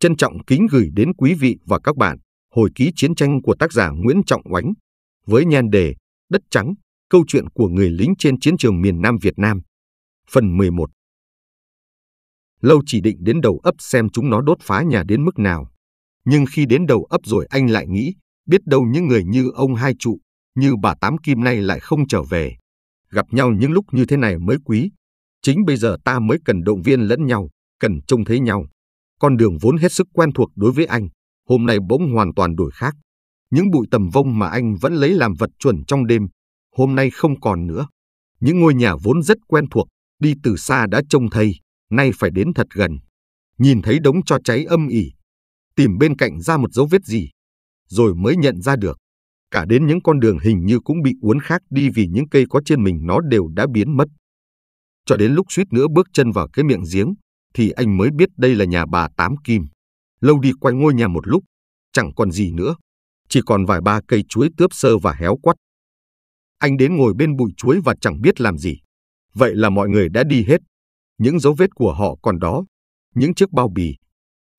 Trân trọng kính gửi đến quý vị và các bạn hồi ký chiến tranh của tác giả Nguyễn Trọng Oánh với nhan đề Đất Trắng, câu chuyện của người lính trên chiến trường miền Nam Việt Nam. Phần 11 Lâu chỉ định đến đầu ấp xem chúng nó đốt phá nhà đến mức nào. Nhưng khi đến đầu ấp rồi anh lại nghĩ, biết đâu những người như ông Hai Trụ, như bà Tám Kim nay lại không trở về. Gặp nhau những lúc như thế này mới quý. Chính bây giờ ta mới cần động viên lẫn nhau, cần trông thấy nhau con đường vốn hết sức quen thuộc đối với anh, hôm nay bỗng hoàn toàn đổi khác. Những bụi tầm vông mà anh vẫn lấy làm vật chuẩn trong đêm, hôm nay không còn nữa. Những ngôi nhà vốn rất quen thuộc, đi từ xa đã trông thấy, nay phải đến thật gần. Nhìn thấy đống cho cháy âm ỉ, tìm bên cạnh ra một dấu vết gì, rồi mới nhận ra được. Cả đến những con đường hình như cũng bị uốn khác đi vì những cây có trên mình nó đều đã biến mất. Cho đến lúc suýt nữa bước chân vào cái miệng giếng, thì anh mới biết đây là nhà bà Tám Kim. Lâu đi quanh ngôi nhà một lúc, chẳng còn gì nữa, chỉ còn vài ba cây chuối tướp sơ và héo quắt. Anh đến ngồi bên bụi chuối và chẳng biết làm gì. Vậy là mọi người đã đi hết. Những dấu vết của họ còn đó, những chiếc bao bì,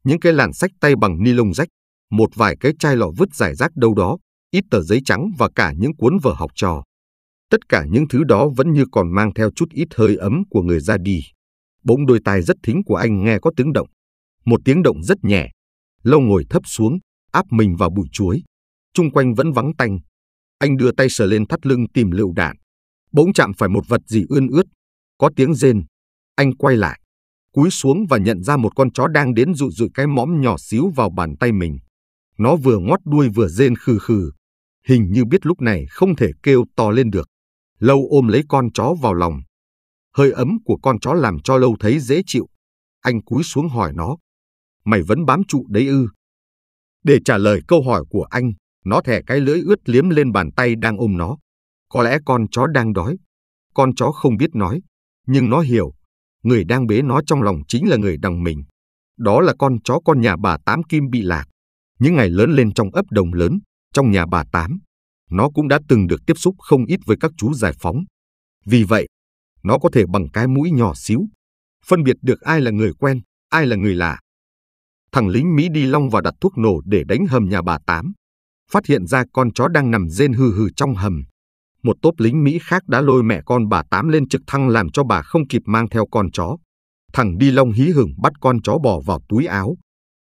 những cái làn sách tay bằng ni lông rách, một vài cái chai lọ vứt rải rác đâu đó, ít tờ giấy trắng và cả những cuốn vở học trò. Tất cả những thứ đó vẫn như còn mang theo chút ít hơi ấm của người ra đi. Bỗng đôi tai rất thính của anh nghe có tiếng động. Một tiếng động rất nhẹ. Lâu ngồi thấp xuống, áp mình vào bụi chuối. Trung quanh vẫn vắng tanh. Anh đưa tay sờ lên thắt lưng tìm lựu đạn. Bỗng chạm phải một vật gì ươn ướt. Có tiếng rên. Anh quay lại. Cúi xuống và nhận ra một con chó đang đến dụ dụi cái mõm nhỏ xíu vào bàn tay mình. Nó vừa ngoắt đuôi vừa rên khừ khừ. Hình như biết lúc này không thể kêu to lên được. Lâu ôm lấy con chó vào lòng, Hơi ấm của con chó làm cho lâu thấy dễ chịu. Anh cúi xuống hỏi nó. Mày vẫn bám trụ đấy ư? Để trả lời câu hỏi của anh, nó thẻ cái lưỡi ướt liếm lên bàn tay đang ôm nó. Có lẽ con chó đang đói. Con chó không biết nói, nhưng nó hiểu. Người đang bế nó trong lòng chính là người đằng mình. Đó là con chó con nhà bà Tám Kim bị lạc. Những ngày lớn lên trong ấp đồng lớn, trong nhà bà Tám, nó cũng đã từng được tiếp xúc không ít với các chú giải phóng. Vì vậy, nó có thể bằng cái mũi nhỏ xíu, phân biệt được ai là người quen, ai là người lạ. Thằng lính Mỹ đi long vào đặt thuốc nổ để đánh hầm nhà bà Tám. Phát hiện ra con chó đang nằm rên hừ hừ trong hầm. Một tốp lính Mỹ khác đã lôi mẹ con bà Tám lên trực thăng làm cho bà không kịp mang theo con chó. Thằng đi long hí hửng bắt con chó bò vào túi áo.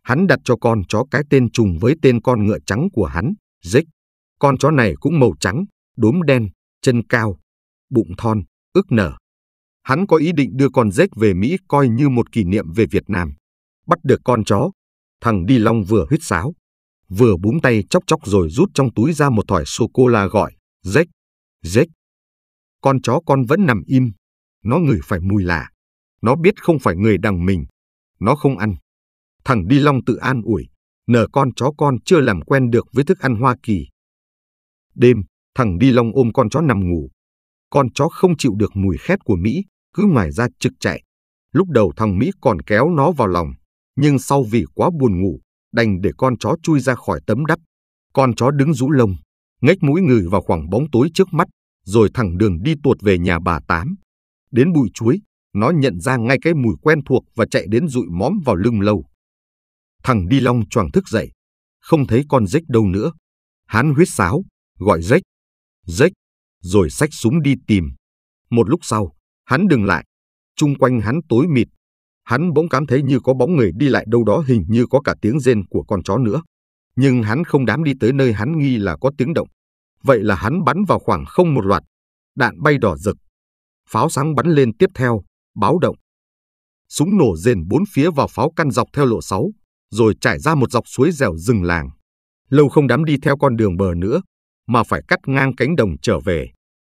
Hắn đặt cho con chó cái tên trùng với tên con ngựa trắng của hắn, Jake. Con chó này cũng màu trắng, đốm đen, chân cao, bụng thon, ức nở. Hắn có ý định đưa con rết về Mỹ coi như một kỷ niệm về Việt Nam. Bắt được con chó, thằng Đi Long vừa huyết sáo, vừa búng tay chóc chóc rồi rút trong túi ra một thỏi sô-cô-la gọi, rết, rết. Con chó con vẫn nằm im, nó ngửi phải mùi lạ, nó biết không phải người đằng mình, nó không ăn. Thằng Đi Long tự an ủi, nở con chó con chưa làm quen được với thức ăn Hoa Kỳ. Đêm, thằng Đi Long ôm con chó nằm ngủ. Con chó không chịu được mùi khét của Mỹ, cứ ngoài ra trực chạy. Lúc đầu thằng Mỹ còn kéo nó vào lòng, nhưng sau vì quá buồn ngủ, đành để con chó chui ra khỏi tấm đắp. Con chó đứng rũ lông, ngách mũi người vào khoảng bóng tối trước mắt, rồi thẳng đường đi tuột về nhà bà Tám. Đến bụi chuối, nó nhận ra ngay cái mùi quen thuộc và chạy đến rụi móm vào lưng lâu. Thằng đi long choàng thức dậy, không thấy con rách đâu nữa. Hán huyết sáo, gọi rách, rách, rồi xách súng đi tìm. Một lúc sau, Hắn đừng lại. Trung quanh hắn tối mịt. Hắn bỗng cảm thấy như có bóng người đi lại đâu đó hình như có cả tiếng rên của con chó nữa. Nhưng hắn không dám đi tới nơi hắn nghi là có tiếng động. Vậy là hắn bắn vào khoảng không một loạt. Đạn bay đỏ rực. Pháo sáng bắn lên tiếp theo, báo động. Súng nổ rền bốn phía vào pháo căn dọc theo lộ 6, rồi trải ra một dọc suối dẻo rừng làng. Lâu không dám đi theo con đường bờ nữa, mà phải cắt ngang cánh đồng trở về.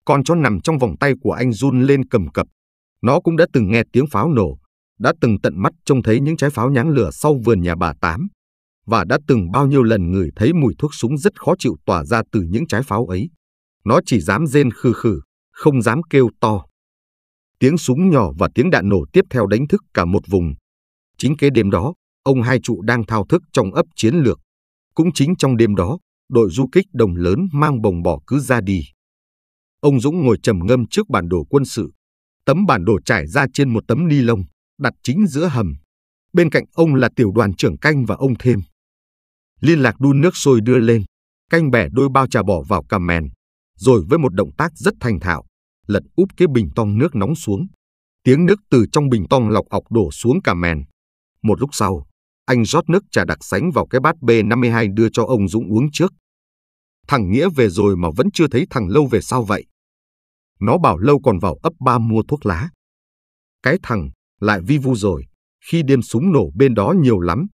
Con chó nằm trong vòng tay của anh run lên cầm cập. Nó cũng đã từng nghe tiếng pháo nổ, đã từng tận mắt trông thấy những trái pháo nháng lửa sau vườn nhà bà Tám và đã từng bao nhiêu lần ngửi thấy mùi thuốc súng rất khó chịu tỏa ra từ những trái pháo ấy. Nó chỉ dám rên khừ khừ, không dám kêu to. Tiếng súng nhỏ và tiếng đạn nổ tiếp theo đánh thức cả một vùng. Chính cái đêm đó, ông hai trụ đang thao thức trong ấp chiến lược. Cũng chính trong đêm đó, đội du kích đồng lớn mang bồng bỏ cứ ra đi. Ông Dũng ngồi trầm ngâm trước bản đồ quân sự. Tấm bản đồ trải ra trên một tấm ni lông, đặt chính giữa hầm. Bên cạnh ông là tiểu đoàn trưởng canh và ông thêm. Liên lạc đun nước sôi đưa lên, canh bẻ đôi bao trà bỏ vào cà mèn, rồi với một động tác rất thành thạo, lật úp cái bình tong nước nóng xuống. Tiếng nước từ trong bình tong lọc ọc đổ xuống cà mèn. Một lúc sau, anh rót nước trà đặc sánh vào cái bát B52 đưa cho ông Dũng uống trước thằng Nghĩa về rồi mà vẫn chưa thấy thằng Lâu về sao vậy? Nó bảo Lâu còn vào ấp ba mua thuốc lá. Cái thằng lại vi vu rồi, khi đêm súng nổ bên đó nhiều lắm,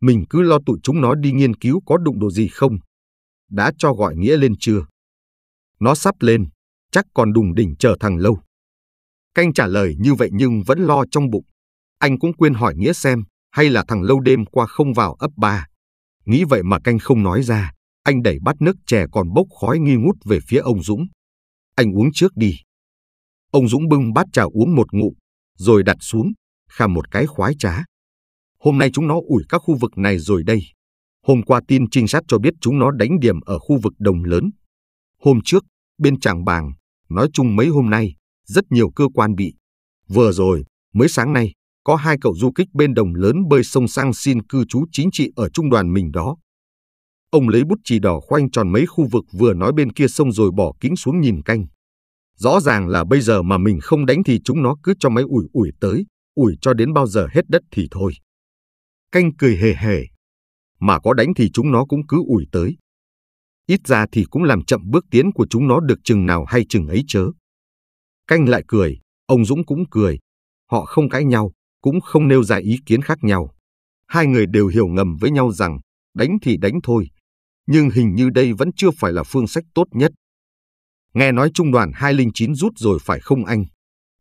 mình cứ lo tụi chúng nó đi nghiên cứu có đụng độ gì không. Đã cho gọi Nghĩa lên chưa? Nó sắp lên, chắc còn đùng đỉnh chờ thằng Lâu. Canh trả lời như vậy nhưng vẫn lo trong bụng. Anh cũng quên hỏi Nghĩa xem hay là thằng Lâu đêm qua không vào ấp ba. Nghĩ vậy mà canh không nói ra. Anh đẩy bát nước chè còn bốc khói nghi ngút về phía ông Dũng. Anh uống trước đi. Ông Dũng bưng bát trà uống một ngụm, rồi đặt xuống, kham một cái khoái trá. Hôm nay chúng nó ủi các khu vực này rồi đây. Hôm qua tin trinh sát cho biết chúng nó đánh điểm ở khu vực đồng lớn. Hôm trước, bên Tràng Bàng, nói chung mấy hôm nay, rất nhiều cơ quan bị. Vừa rồi, mới sáng nay, có hai cậu du kích bên đồng lớn bơi sông sang xin cư trú chính trị ở trung đoàn mình đó. Ông lấy bút chì đỏ khoanh tròn mấy khu vực vừa nói bên kia sông rồi bỏ kính xuống nhìn canh. Rõ ràng là bây giờ mà mình không đánh thì chúng nó cứ cho máy ủi ủi tới, ủi cho đến bao giờ hết đất thì thôi. Canh cười hề hề. Mà có đánh thì chúng nó cũng cứ ủi tới. Ít ra thì cũng làm chậm bước tiến của chúng nó được chừng nào hay chừng ấy chớ. Canh lại cười, ông Dũng cũng cười. Họ không cãi nhau, cũng không nêu ra ý kiến khác nhau. Hai người đều hiểu ngầm với nhau rằng đánh thì đánh thôi, nhưng hình như đây vẫn chưa phải là phương sách tốt nhất. Nghe nói trung đoàn 209 rút rồi phải không anh?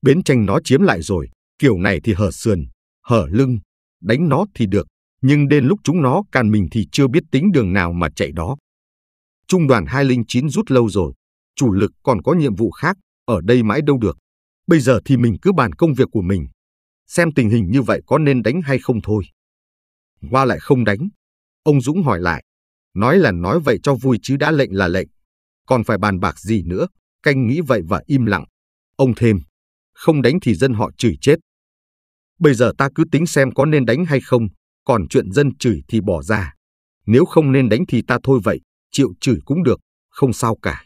Bến tranh nó chiếm lại rồi, kiểu này thì hở sườn, hở lưng, đánh nó thì được, nhưng đến lúc chúng nó càn mình thì chưa biết tính đường nào mà chạy đó. Trung đoàn 209 rút lâu rồi, chủ lực còn có nhiệm vụ khác, ở đây mãi đâu được. Bây giờ thì mình cứ bàn công việc của mình, xem tình hình như vậy có nên đánh hay không thôi. qua lại không đánh. Ông Dũng hỏi lại, Nói là nói vậy cho vui chứ đã lệnh là lệnh. Còn phải bàn bạc gì nữa, canh nghĩ vậy và im lặng. Ông thêm, không đánh thì dân họ chửi chết. Bây giờ ta cứ tính xem có nên đánh hay không, còn chuyện dân chửi thì bỏ ra. Nếu không nên đánh thì ta thôi vậy, chịu chửi cũng được, không sao cả.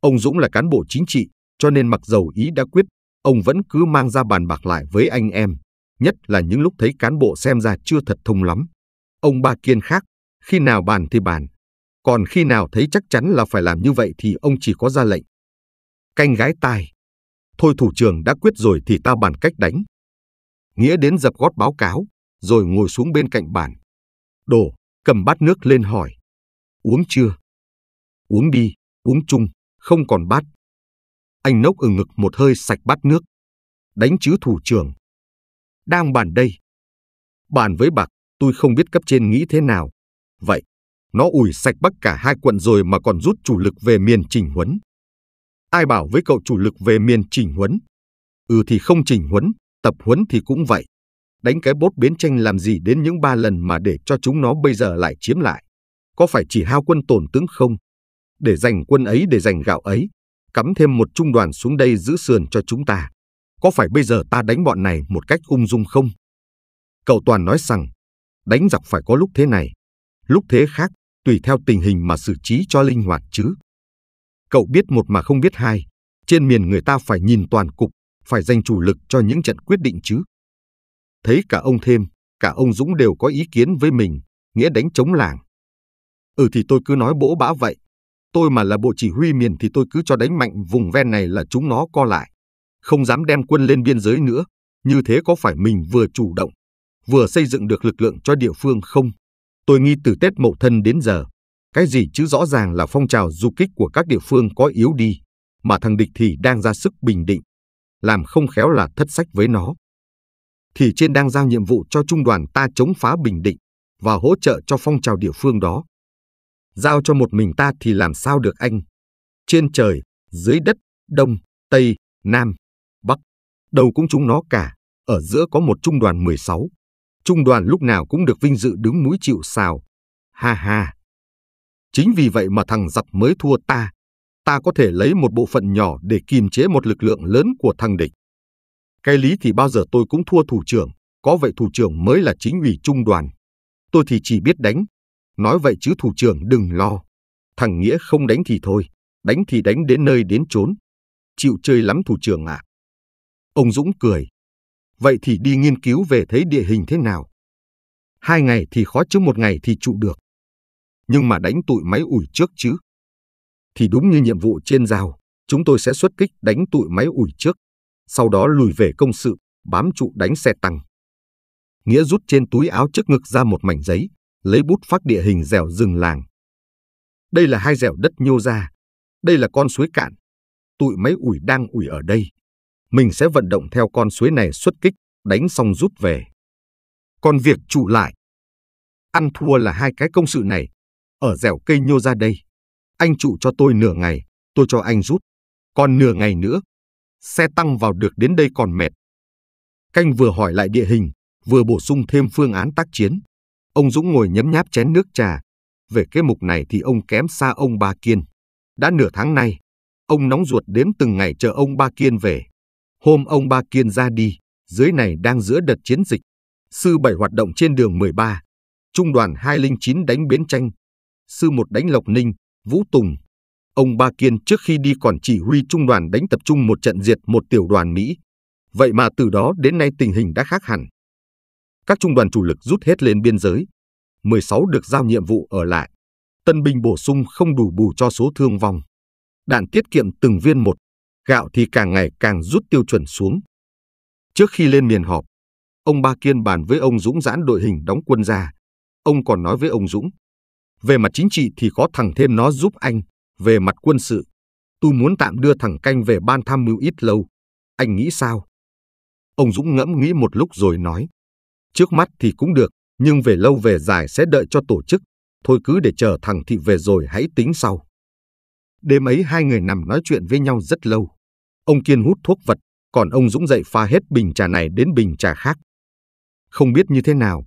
Ông Dũng là cán bộ chính trị, cho nên mặc dầu ý đã quyết, ông vẫn cứ mang ra bàn bạc lại với anh em, nhất là những lúc thấy cán bộ xem ra chưa thật thông lắm. Ông Ba Kiên khác, khi nào bàn thì bàn, còn khi nào thấy chắc chắn là phải làm như vậy thì ông chỉ có ra lệnh. Canh gái tai. Thôi thủ trưởng đã quyết rồi thì ta bàn cách đánh. Nghĩa đến dập gót báo cáo, rồi ngồi xuống bên cạnh bàn. Đổ, cầm bát nước lên hỏi. Uống chưa? Uống đi, uống chung, không còn bát. Anh nốc ở ngực một hơi sạch bát nước. Đánh chứ thủ trưởng. Đang bàn đây. Bàn với bạc, tôi không biết cấp trên nghĩ thế nào, vậy. Nó ủi sạch bắc cả hai quận rồi mà còn rút chủ lực về miền Trình Huấn. Ai bảo với cậu chủ lực về miền Trình Huấn? Ừ thì không Trình Huấn, tập huấn thì cũng vậy. Đánh cái bốt biến tranh làm gì đến những ba lần mà để cho chúng nó bây giờ lại chiếm lại. Có phải chỉ hao quân tổn tướng không? Để giành quân ấy để giành gạo ấy, cắm thêm một trung đoàn xuống đây giữ sườn cho chúng ta. Có phải bây giờ ta đánh bọn này một cách ung dung không? Cậu Toàn nói rằng, đánh giặc phải có lúc thế này, lúc thế khác, tùy theo tình hình mà xử trí cho linh hoạt chứ. Cậu biết một mà không biết hai, trên miền người ta phải nhìn toàn cục, phải dành chủ lực cho những trận quyết định chứ. Thấy cả ông Thêm, cả ông Dũng đều có ý kiến với mình, nghĩa đánh chống làng. Ừ thì tôi cứ nói bỗ bã vậy. Tôi mà là bộ chỉ huy miền thì tôi cứ cho đánh mạnh vùng ven này là chúng nó co lại. Không dám đem quân lên biên giới nữa. Như thế có phải mình vừa chủ động, vừa xây dựng được lực lượng cho địa phương không? Tôi nghi từ Tết Mậu Thân đến giờ, cái gì chứ rõ ràng là phong trào du kích của các địa phương có yếu đi, mà thằng địch thì đang ra sức bình định, làm không khéo là thất sách với nó. Thì trên đang giao nhiệm vụ cho trung đoàn ta chống phá bình định và hỗ trợ cho phong trào địa phương đó. Giao cho một mình ta thì làm sao được anh? Trên trời, dưới đất, đông, tây, nam, bắc, đâu cũng chúng nó cả, ở giữa có một trung đoàn 16, trung đoàn lúc nào cũng được vinh dự đứng mũi chịu sào. Ha ha! Chính vì vậy mà thằng giặc mới thua ta. Ta có thể lấy một bộ phận nhỏ để kiềm chế một lực lượng lớn của thằng địch. Cái lý thì bao giờ tôi cũng thua thủ trưởng, có vậy thủ trưởng mới là chính ủy trung đoàn. Tôi thì chỉ biết đánh. Nói vậy chứ thủ trưởng đừng lo. Thằng Nghĩa không đánh thì thôi, đánh thì đánh đến nơi đến chốn. Chịu chơi lắm thủ trưởng ạ. À. Ông Dũng cười, vậy thì đi nghiên cứu về thấy địa hình thế nào. Hai ngày thì khó chứ một ngày thì trụ được. Nhưng mà đánh tụi máy ủi trước chứ. Thì đúng như nhiệm vụ trên rào, chúng tôi sẽ xuất kích đánh tụi máy ủi trước, sau đó lùi về công sự, bám trụ đánh xe tăng. Nghĩa rút trên túi áo trước ngực ra một mảnh giấy, lấy bút phát địa hình dẻo rừng làng. Đây là hai dẻo đất nhô ra, đây là con suối cạn, tụi máy ủi đang ủi ở đây mình sẽ vận động theo con suối này xuất kích, đánh xong rút về. Còn việc trụ lại, ăn thua là hai cái công sự này, ở dẻo cây nhô ra đây. Anh trụ cho tôi nửa ngày, tôi cho anh rút, còn nửa ngày nữa. Xe tăng vào được đến đây còn mệt. Canh vừa hỏi lại địa hình, vừa bổ sung thêm phương án tác chiến. Ông Dũng ngồi nhấm nháp chén nước trà. Về cái mục này thì ông kém xa ông Ba Kiên. Đã nửa tháng nay, ông nóng ruột đến từng ngày chờ ông Ba Kiên về. Hôm ông Ba Kiên ra đi, dưới này đang giữa đợt chiến dịch. Sư 7 hoạt động trên đường 13, trung đoàn 209 đánh bến Tranh, sư 1 đánh Lộc Ninh, Vũ Tùng. Ông Ba Kiên trước khi đi còn chỉ huy trung đoàn đánh tập trung một trận diệt một tiểu đoàn Mỹ. Vậy mà từ đó đến nay tình hình đã khác hẳn. Các trung đoàn chủ lực rút hết lên biên giới. 16 được giao nhiệm vụ ở lại. Tân binh bổ sung không đủ bù cho số thương vong. Đạn tiết kiệm từng viên một gạo thì càng ngày càng rút tiêu chuẩn xuống. Trước khi lên miền họp, ông Ba Kiên bàn với ông Dũng giãn đội hình đóng quân ra. Ông còn nói với ông Dũng, về mặt chính trị thì có thằng thêm nó giúp anh, về mặt quân sự, tôi muốn tạm đưa thằng canh về ban tham mưu ít lâu. Anh nghĩ sao? Ông Dũng ngẫm nghĩ một lúc rồi nói, trước mắt thì cũng được, nhưng về lâu về dài sẽ đợi cho tổ chức, thôi cứ để chờ thằng thị về rồi hãy tính sau. Đêm ấy hai người nằm nói chuyện với nhau rất lâu. Ông Kiên hút thuốc vật, còn ông Dũng dậy pha hết bình trà này đến bình trà khác. Không biết như thế nào,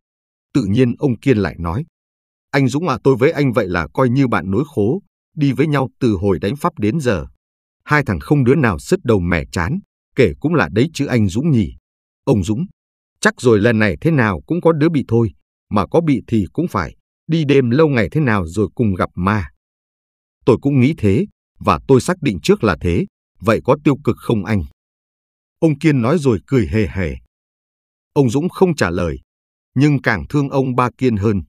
tự nhiên ông Kiên lại nói. Anh Dũng ạ à, tôi với anh vậy là coi như bạn nối khố, đi với nhau từ hồi đánh pháp đến giờ. Hai thằng không đứa nào sứt đầu mẻ chán, kể cũng là đấy chứ anh Dũng nhỉ. Ông Dũng, chắc rồi lần này thế nào cũng có đứa bị thôi, mà có bị thì cũng phải, đi đêm lâu ngày thế nào rồi cùng gặp ma. Tôi cũng nghĩ thế, và tôi xác định trước là thế, vậy có tiêu cực không anh? Ông Kiên nói rồi cười hề hề. Ông Dũng không trả lời, nhưng càng thương ông Ba Kiên hơn.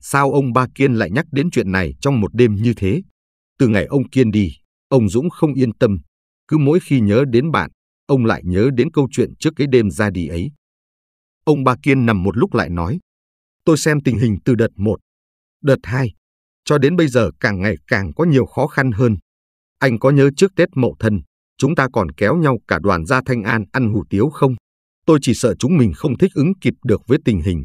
Sao ông Ba Kiên lại nhắc đến chuyện này trong một đêm như thế? Từ ngày ông Kiên đi, ông Dũng không yên tâm. Cứ mỗi khi nhớ đến bạn, ông lại nhớ đến câu chuyện trước cái đêm ra đi ấy. Ông Ba Kiên nằm một lúc lại nói. Tôi xem tình hình từ đợt một đợt hai cho đến bây giờ càng ngày càng có nhiều khó khăn hơn. Anh có nhớ trước Tết Mậu Thân, chúng ta còn kéo nhau cả đoàn ra Thanh An ăn hủ tiếu không? Tôi chỉ sợ chúng mình không thích ứng kịp được với tình hình.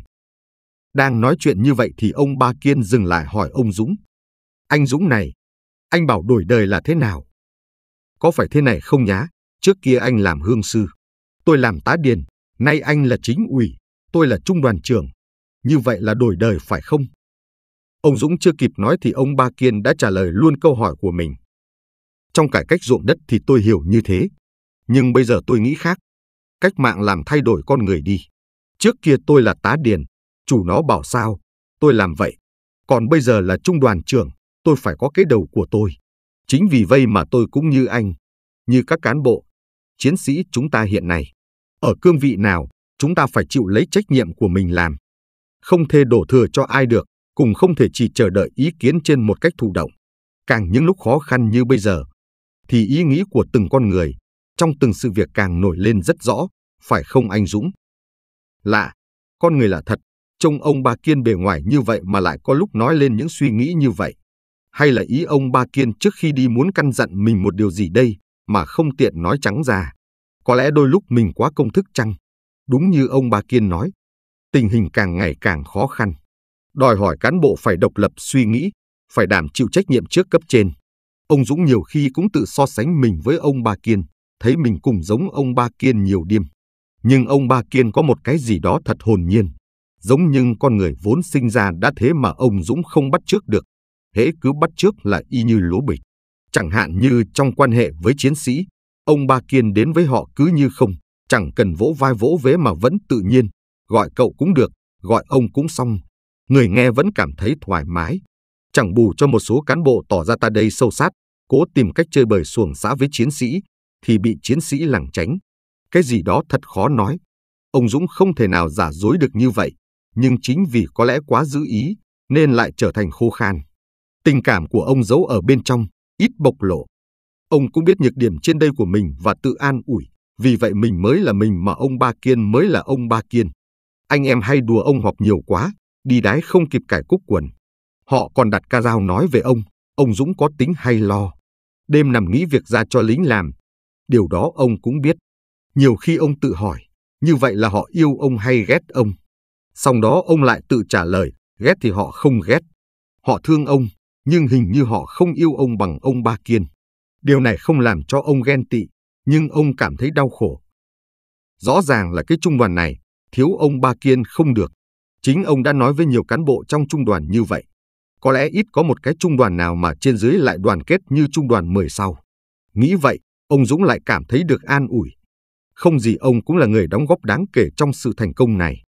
Đang nói chuyện như vậy thì ông Ba Kiên dừng lại hỏi ông Dũng. Anh Dũng này, anh bảo đổi đời là thế nào? Có phải thế này không nhá? Trước kia anh làm hương sư, tôi làm tá điền, nay anh là chính ủy, tôi là trung đoàn trưởng. Như vậy là đổi đời phải không? Ông Dũng chưa kịp nói thì ông Ba Kiên đã trả lời luôn câu hỏi của mình. Trong cải cách ruộng đất thì tôi hiểu như thế. Nhưng bây giờ tôi nghĩ khác. Cách mạng làm thay đổi con người đi. Trước kia tôi là tá điền, chủ nó bảo sao, tôi làm vậy. Còn bây giờ là trung đoàn trưởng, tôi phải có cái đầu của tôi. Chính vì vậy mà tôi cũng như anh, như các cán bộ, chiến sĩ chúng ta hiện nay. Ở cương vị nào, chúng ta phải chịu lấy trách nhiệm của mình làm. Không thê đổ thừa cho ai được cùng không thể chỉ chờ đợi ý kiến trên một cách thụ động. Càng những lúc khó khăn như bây giờ, thì ý nghĩ của từng con người trong từng sự việc càng nổi lên rất rõ, phải không anh Dũng? Lạ, con người là thật, trông ông Ba Kiên bề ngoài như vậy mà lại có lúc nói lên những suy nghĩ như vậy. Hay là ý ông Ba Kiên trước khi đi muốn căn dặn mình một điều gì đây mà không tiện nói trắng ra. Có lẽ đôi lúc mình quá công thức chăng? Đúng như ông Ba Kiên nói, tình hình càng ngày càng khó khăn đòi hỏi cán bộ phải độc lập suy nghĩ, phải đảm chịu trách nhiệm trước cấp trên. Ông Dũng nhiều khi cũng tự so sánh mình với ông Ba Kiên, thấy mình cùng giống ông Ba Kiên nhiều điểm. Nhưng ông Ba Kiên có một cái gì đó thật hồn nhiên, giống như con người vốn sinh ra đã thế mà ông Dũng không bắt trước được. Hễ cứ bắt trước là y như lúa bịch. Chẳng hạn như trong quan hệ với chiến sĩ, ông Ba Kiên đến với họ cứ như không, chẳng cần vỗ vai vỗ vế mà vẫn tự nhiên, gọi cậu cũng được, gọi ông cũng xong, người nghe vẫn cảm thấy thoải mái. Chẳng bù cho một số cán bộ tỏ ra ta đây sâu sát, cố tìm cách chơi bời xuồng xã với chiến sĩ, thì bị chiến sĩ lảng tránh. Cái gì đó thật khó nói. Ông Dũng không thể nào giả dối được như vậy, nhưng chính vì có lẽ quá giữ ý, nên lại trở thành khô khan. Tình cảm của ông giấu ở bên trong, ít bộc lộ. Ông cũng biết nhược điểm trên đây của mình và tự an ủi. Vì vậy mình mới là mình mà ông Ba Kiên mới là ông Ba Kiên. Anh em hay đùa ông Họp nhiều quá, đi đái không kịp cải cúc quần. Họ còn đặt ca dao nói về ông, ông Dũng có tính hay lo. Đêm nằm nghĩ việc ra cho lính làm. Điều đó ông cũng biết. Nhiều khi ông tự hỏi, như vậy là họ yêu ông hay ghét ông. Sau đó ông lại tự trả lời, ghét thì họ không ghét. Họ thương ông, nhưng hình như họ không yêu ông bằng ông Ba Kiên. Điều này không làm cho ông ghen tị, nhưng ông cảm thấy đau khổ. Rõ ràng là cái trung đoàn này, thiếu ông Ba Kiên không được. Chính ông đã nói với nhiều cán bộ trong trung đoàn như vậy. Có lẽ ít có một cái trung đoàn nào mà trên dưới lại đoàn kết như trung đoàn 10 sau. Nghĩ vậy, ông Dũng lại cảm thấy được an ủi. Không gì ông cũng là người đóng góp đáng kể trong sự thành công này.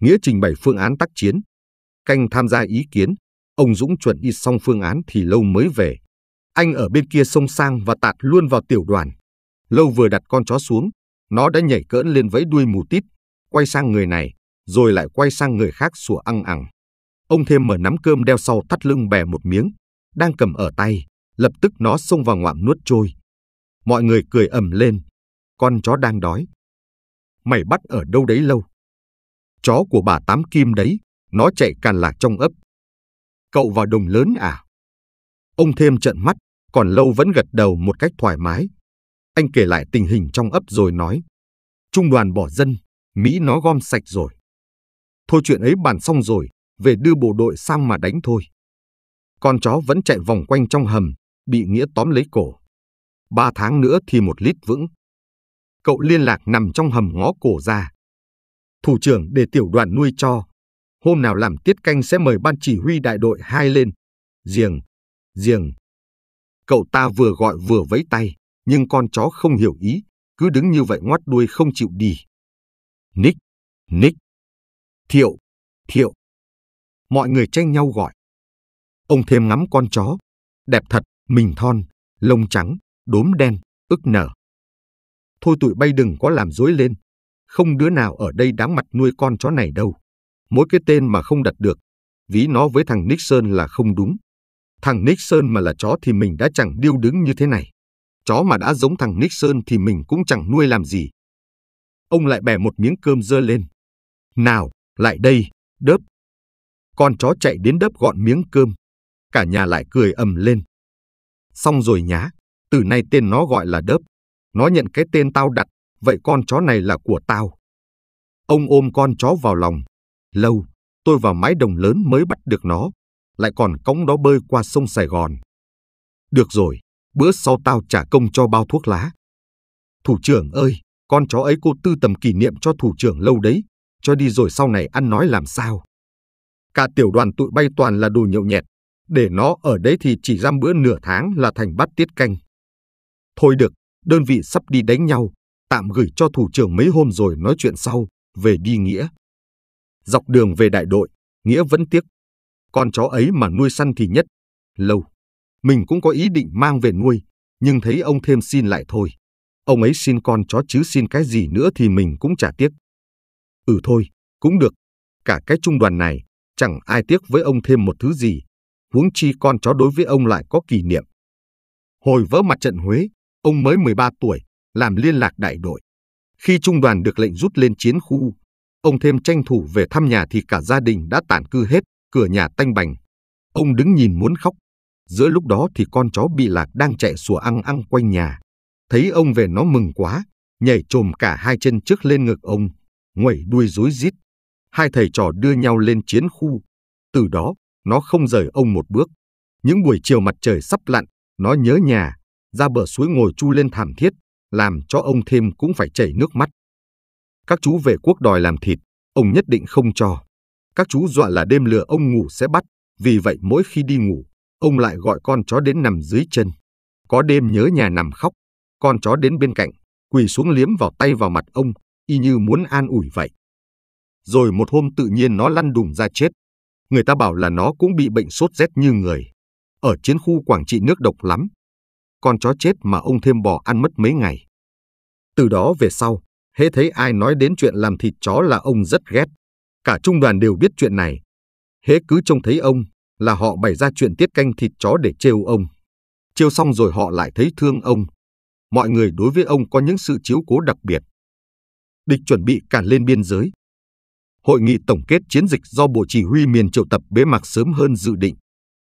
Nghĩa trình bày phương án tác chiến. Canh tham gia ý kiến, ông Dũng chuẩn đi xong phương án thì lâu mới về. Anh ở bên kia sông sang và tạt luôn vào tiểu đoàn. Lâu vừa đặt con chó xuống, nó đã nhảy cỡn lên vẫy đuôi mù tít, quay sang người này, rồi lại quay sang người khác sủa ăn ẳng. Ông thêm mở nắm cơm đeo sau thắt lưng bè một miếng, đang cầm ở tay, lập tức nó xông vào ngoạm nuốt trôi. Mọi người cười ầm lên, con chó đang đói. Mày bắt ở đâu đấy lâu? Chó của bà Tám Kim đấy, nó chạy càn lạc trong ấp. Cậu vào đồng lớn à? Ông thêm trận mắt, còn lâu vẫn gật đầu một cách thoải mái. Anh kể lại tình hình trong ấp rồi nói. Trung đoàn bỏ dân, Mỹ nó gom sạch rồi. Thôi chuyện ấy bàn xong rồi, về đưa bộ đội sang mà đánh thôi. Con chó vẫn chạy vòng quanh trong hầm, bị Nghĩa tóm lấy cổ. Ba tháng nữa thì một lít vững. Cậu liên lạc nằm trong hầm ngó cổ ra. Thủ trưởng để tiểu đoàn nuôi cho. Hôm nào làm tiết canh sẽ mời ban chỉ huy đại đội hai lên. Giềng, giềng. Cậu ta vừa gọi vừa vẫy tay, nhưng con chó không hiểu ý, cứ đứng như vậy ngoắt đuôi không chịu đi. Nick, Nick, Thiệu, Thiệu. Mọi người tranh nhau gọi. Ông thêm ngắm con chó, đẹp thật, mình thon, lông trắng, đốm đen, ức nở. Thôi tụi bay đừng có làm dối lên, không đứa nào ở đây đáng mặt nuôi con chó này đâu. Mỗi cái tên mà không đặt được, ví nó với thằng Nixon là không đúng. Thằng Nixon mà là chó thì mình đã chẳng điêu đứng như thế này. Chó mà đã giống thằng Nixon thì mình cũng chẳng nuôi làm gì. Ông lại bẻ một miếng cơm dơ lên. Nào, lại đây, đớp. Con chó chạy đến đớp gọn miếng cơm, cả nhà lại cười ầm lên. Xong rồi nhá, từ nay tên nó gọi là đớp. Nó nhận cái tên tao đặt, vậy con chó này là của tao. Ông ôm con chó vào lòng. Lâu, tôi vào mái đồng lớn mới bắt được nó, lại còn cống đó bơi qua sông Sài Gòn. Được rồi, bữa sau tao trả công cho bao thuốc lá. Thủ trưởng ơi, con chó ấy cô tư tầm kỷ niệm cho thủ trưởng lâu đấy, cho đi rồi sau này ăn nói làm sao. Cả tiểu đoàn tụi bay toàn là đồ nhậu nhẹt, để nó ở đấy thì chỉ dăm bữa nửa tháng là thành bát tiết canh. Thôi được, đơn vị sắp đi đánh nhau, tạm gửi cho thủ trưởng mấy hôm rồi nói chuyện sau, về đi Nghĩa. Dọc đường về đại đội, Nghĩa vẫn tiếc. Con chó ấy mà nuôi săn thì nhất, lâu. Mình cũng có ý định mang về nuôi, nhưng thấy ông thêm xin lại thôi. Ông ấy xin con chó chứ xin cái gì nữa thì mình cũng chả tiếc. Ừ thôi, cũng được. Cả cái trung đoàn này, chẳng ai tiếc với ông thêm một thứ gì. Huống chi con chó đối với ông lại có kỷ niệm. Hồi vỡ mặt trận Huế, ông mới 13 tuổi, làm liên lạc đại đội. Khi trung đoàn được lệnh rút lên chiến khu, ông thêm tranh thủ về thăm nhà thì cả gia đình đã tản cư hết, cửa nhà tanh bành. Ông đứng nhìn muốn khóc. Giữa lúc đó thì con chó bị lạc đang chạy sủa ăn ăn quanh nhà. Thấy ông về nó mừng quá, nhảy trồm cả hai chân trước lên ngực ông ngoẩy đuôi rối rít. Hai thầy trò đưa nhau lên chiến khu. Từ đó, nó không rời ông một bước. Những buổi chiều mặt trời sắp lặn, nó nhớ nhà, ra bờ suối ngồi chu lên thảm thiết, làm cho ông thêm cũng phải chảy nước mắt. Các chú về quốc đòi làm thịt, ông nhất định không cho. Các chú dọa là đêm lừa ông ngủ sẽ bắt, vì vậy mỗi khi đi ngủ, ông lại gọi con chó đến nằm dưới chân. Có đêm nhớ nhà nằm khóc, con chó đến bên cạnh, quỳ xuống liếm vào tay vào mặt ông, y như muốn an ủi vậy. Rồi một hôm tự nhiên nó lăn đùng ra chết. Người ta bảo là nó cũng bị bệnh sốt rét như người. Ở chiến khu Quảng Trị nước độc lắm. Con chó chết mà ông thêm bò ăn mất mấy ngày. Từ đó về sau, hễ thấy ai nói đến chuyện làm thịt chó là ông rất ghét. Cả trung đoàn đều biết chuyện này. Hễ cứ trông thấy ông là họ bày ra chuyện tiết canh thịt chó để trêu ông. Trêu xong rồi họ lại thấy thương ông. Mọi người đối với ông có những sự chiếu cố đặc biệt địch chuẩn bị cản lên biên giới. Hội nghị tổng kết chiến dịch do Bộ Chỉ huy miền triệu tập bế mạc sớm hơn dự định.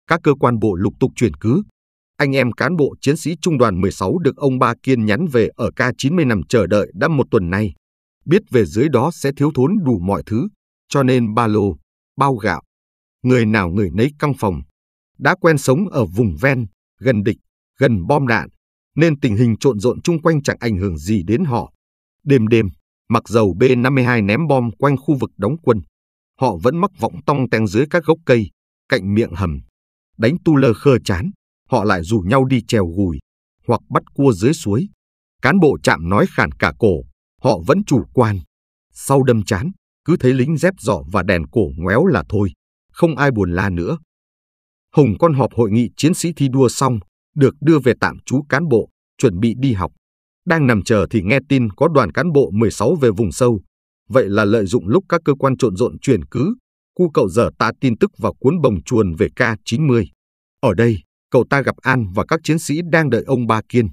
Các cơ quan bộ lục tục chuyển cứ. Anh em cán bộ chiến sĩ trung đoàn 16 được ông Ba Kiên nhắn về ở K90 nằm chờ đợi đã một tuần nay. Biết về dưới đó sẽ thiếu thốn đủ mọi thứ, cho nên ba lô, bao gạo. Người nào người nấy căng phòng. Đã quen sống ở vùng ven, gần địch, gần bom đạn, nên tình hình trộn rộn chung quanh chẳng ảnh hưởng gì đến họ. Đêm đêm, Mặc dầu B-52 ném bom quanh khu vực đóng quân, họ vẫn mắc võng tong teng dưới các gốc cây, cạnh miệng hầm. Đánh tu lơ khơ chán, họ lại rủ nhau đi trèo gùi, hoặc bắt cua dưới suối. Cán bộ chạm nói khản cả cổ, họ vẫn chủ quan. Sau đâm chán, cứ thấy lính dép giỏ và đèn cổ ngoéo là thôi, không ai buồn la nữa. Hùng con họp hội nghị chiến sĩ thi đua xong, được đưa về tạm trú cán bộ, chuẩn bị đi học đang nằm chờ thì nghe tin có đoàn cán bộ 16 về vùng sâu. Vậy là lợi dụng lúc các cơ quan trộn rộn truyền cứ, cu cậu dở ta tin tức và cuốn bồng chuồn về K90. Ở đây, cậu ta gặp An và các chiến sĩ đang đợi ông Ba Kiên.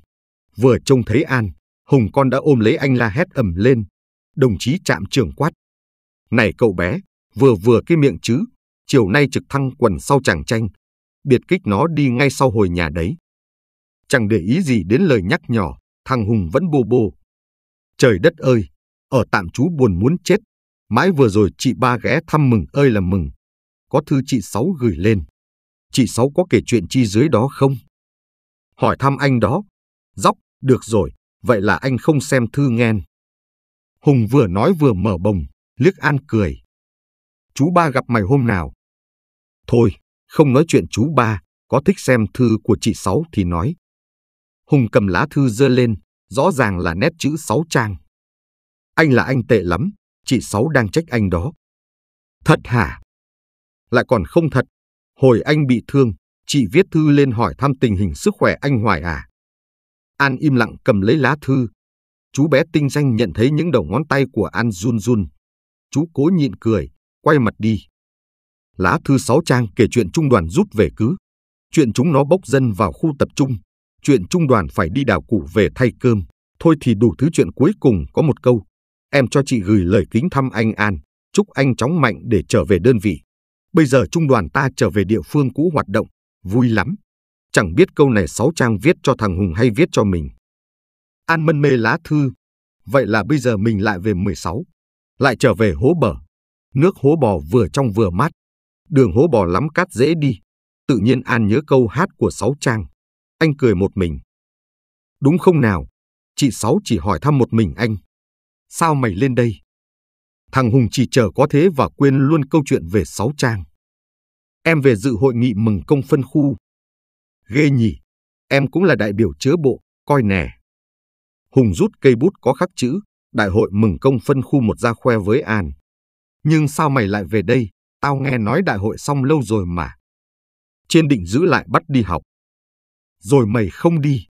Vừa trông thấy An, Hùng con đã ôm lấy anh la hét ầm lên. Đồng chí trạm trường quát. Này cậu bé, vừa vừa cái miệng chứ, chiều nay trực thăng quần sau chàng tranh. Biệt kích nó đi ngay sau hồi nhà đấy. Chẳng để ý gì đến lời nhắc nhỏ, thằng Hùng vẫn bô bô. Trời đất ơi, ở tạm chú buồn muốn chết, mãi vừa rồi chị ba ghé thăm mừng ơi là mừng, có thư chị Sáu gửi lên. Chị Sáu có kể chuyện chi dưới đó không? Hỏi thăm anh đó. Dóc, được rồi, vậy là anh không xem thư nghen. Hùng vừa nói vừa mở bồng, liếc An cười. Chú ba gặp mày hôm nào? Thôi, không nói chuyện chú ba, có thích xem thư của chị Sáu thì nói. Hùng cầm lá thư dơ lên, rõ ràng là nét chữ sáu trang. Anh là anh tệ lắm, chị Sáu đang trách anh đó. Thật hả? Lại còn không thật, hồi anh bị thương, chị viết thư lên hỏi thăm tình hình sức khỏe anh Hoài à. An im lặng cầm lấy lá thư. Chú bé tinh danh nhận thấy những đầu ngón tay của An run run. Chú cố nhịn cười, quay mặt đi. Lá thư sáu trang kể chuyện trung đoàn rút về cứ. Chuyện chúng nó bốc dân vào khu tập trung, chuyện trung đoàn phải đi đảo củ về thay cơm, thôi thì đủ thứ chuyện cuối cùng có một câu. Em cho chị gửi lời kính thăm anh An, chúc anh chóng mạnh để trở về đơn vị. Bây giờ trung đoàn ta trở về địa phương cũ hoạt động, vui lắm. Chẳng biết câu này sáu trang viết cho thằng Hùng hay viết cho mình. An mân mê lá thư. Vậy là bây giờ mình lại về 16. Lại trở về hố bờ. Nước hố bò vừa trong vừa mát. Đường hố bò lắm cát dễ đi. Tự nhiên An nhớ câu hát của sáu trang anh cười một mình. Đúng không nào? Chị Sáu chỉ hỏi thăm một mình anh. Sao mày lên đây? Thằng Hùng chỉ chờ có thế và quên luôn câu chuyện về Sáu Trang. Em về dự hội nghị mừng công phân khu. Ghê nhỉ, em cũng là đại biểu chứa bộ, coi nè. Hùng rút cây bút có khắc chữ, đại hội mừng công phân khu một ra khoe với An. Nhưng sao mày lại về đây, tao nghe nói đại hội xong lâu rồi mà. Trên định giữ lại bắt đi học rồi mày không đi.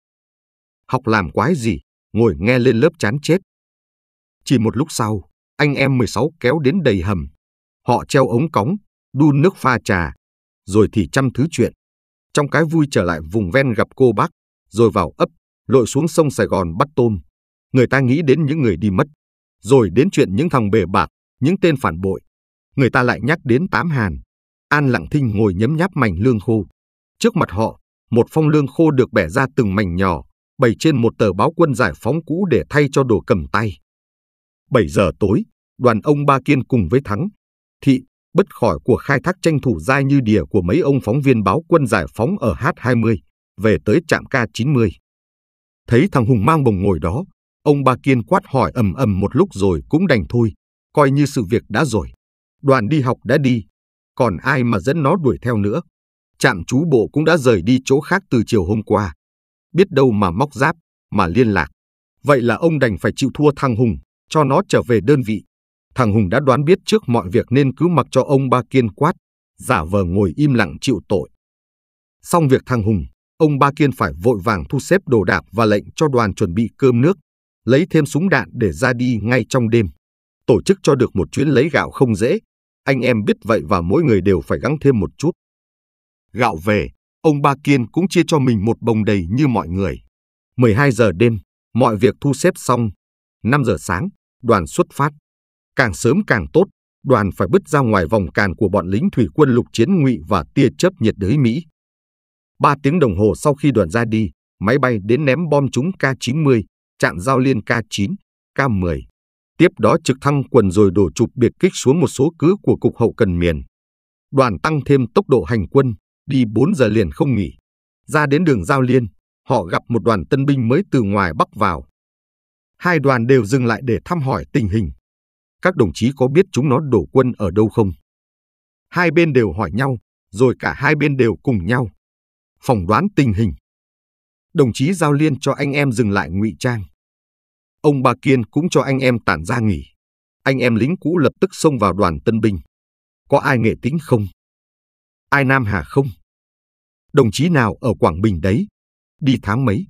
Học làm quái gì, ngồi nghe lên lớp chán chết. Chỉ một lúc sau, anh em 16 kéo đến đầy hầm. Họ treo ống cống, đun nước pha trà, rồi thì trăm thứ chuyện. Trong cái vui trở lại vùng ven gặp cô bác, rồi vào ấp, lội xuống sông Sài Gòn bắt tôm. Người ta nghĩ đến những người đi mất, rồi đến chuyện những thằng bề bạc, những tên phản bội. Người ta lại nhắc đến Tám Hàn. An Lặng Thinh ngồi nhấm nháp mảnh lương khô. Trước mặt họ một phong lương khô được bẻ ra từng mảnh nhỏ, bày trên một tờ báo quân giải phóng cũ để thay cho đồ cầm tay. Bảy giờ tối, đoàn ông Ba Kiên cùng với Thắng, Thị, bất khỏi của khai thác tranh thủ dai như đìa của mấy ông phóng viên báo quân giải phóng ở H20, về tới trạm K90. Thấy thằng Hùng mang bồng ngồi đó, ông Ba Kiên quát hỏi ầm ầm một lúc rồi cũng đành thôi, coi như sự việc đã rồi. Đoàn đi học đã đi, còn ai mà dẫn nó đuổi theo nữa trạm chú bộ cũng đã rời đi chỗ khác từ chiều hôm qua. Biết đâu mà móc giáp, mà liên lạc. Vậy là ông đành phải chịu thua thằng Hùng, cho nó trở về đơn vị. Thằng Hùng đã đoán biết trước mọi việc nên cứ mặc cho ông ba kiên quát, giả vờ ngồi im lặng chịu tội. Xong việc thằng Hùng, ông ba kiên phải vội vàng thu xếp đồ đạc và lệnh cho đoàn chuẩn bị cơm nước, lấy thêm súng đạn để ra đi ngay trong đêm. Tổ chức cho được một chuyến lấy gạo không dễ, anh em biết vậy và mỗi người đều phải gắng thêm một chút gạo về, ông Ba Kiên cũng chia cho mình một bồng đầy như mọi người. 12 giờ đêm, mọi việc thu xếp xong. 5 giờ sáng, đoàn xuất phát. Càng sớm càng tốt, đoàn phải bứt ra ngoài vòng càn của bọn lính thủy quân lục chiến ngụy và tia chớp nhiệt đới Mỹ. Ba tiếng đồng hồ sau khi đoàn ra đi, máy bay đến ném bom trúng K-90, chạm giao liên K-9, K-10. Tiếp đó trực thăng quần rồi đổ chụp biệt kích xuống một số cứ của Cục Hậu Cần Miền. Đoàn tăng thêm tốc độ hành quân, đi 4 giờ liền không nghỉ. Ra đến đường Giao Liên, họ gặp một đoàn tân binh mới từ ngoài Bắc vào. Hai đoàn đều dừng lại để thăm hỏi tình hình. Các đồng chí có biết chúng nó đổ quân ở đâu không? Hai bên đều hỏi nhau, rồi cả hai bên đều cùng nhau. Phỏng đoán tình hình. Đồng chí Giao Liên cho anh em dừng lại ngụy trang. Ông Ba Kiên cũng cho anh em tản ra nghỉ. Anh em lính cũ lập tức xông vào đoàn tân binh. Có ai nghệ tính không? ai Nam Hà không? Đồng chí nào ở Quảng Bình đấy? Đi tháng mấy?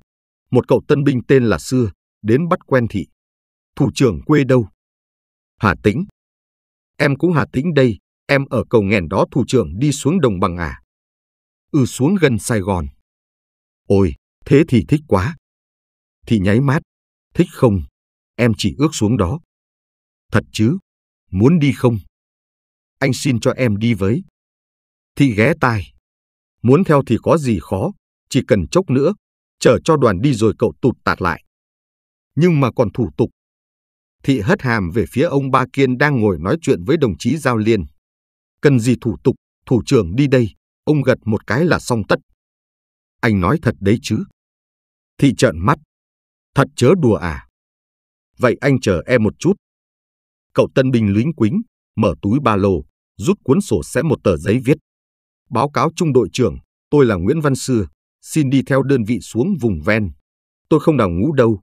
Một cậu tân binh tên là Xưa, đến bắt quen thị. Thủ trưởng quê đâu? Hà Tĩnh. Em cũng Hà Tĩnh đây, em ở cầu nghèn đó thủ trưởng đi xuống đồng bằng à? Ừ xuống gần Sài Gòn. Ôi, thế thì thích quá. Thì nháy mát, thích không? Em chỉ ước xuống đó. Thật chứ, muốn đi không? Anh xin cho em đi với. Thị ghé tai. Muốn theo thì có gì khó, chỉ cần chốc nữa, chờ cho đoàn đi rồi cậu tụt tạt lại. Nhưng mà còn thủ tục. Thị hất hàm về phía ông Ba Kiên đang ngồi nói chuyện với đồng chí Giao Liên. Cần gì thủ tục, thủ trưởng đi đây, ông gật một cái là xong tất. Anh nói thật đấy chứ. Thị trợn mắt. Thật chớ đùa à. Vậy anh chờ em một chút. Cậu tân binh lính quính, mở túi ba lô, rút cuốn sổ sẽ một tờ giấy viết. Báo cáo trung đội trưởng, tôi là Nguyễn Văn Sư, xin đi theo đơn vị xuống vùng ven. Tôi không đào ngũ đâu.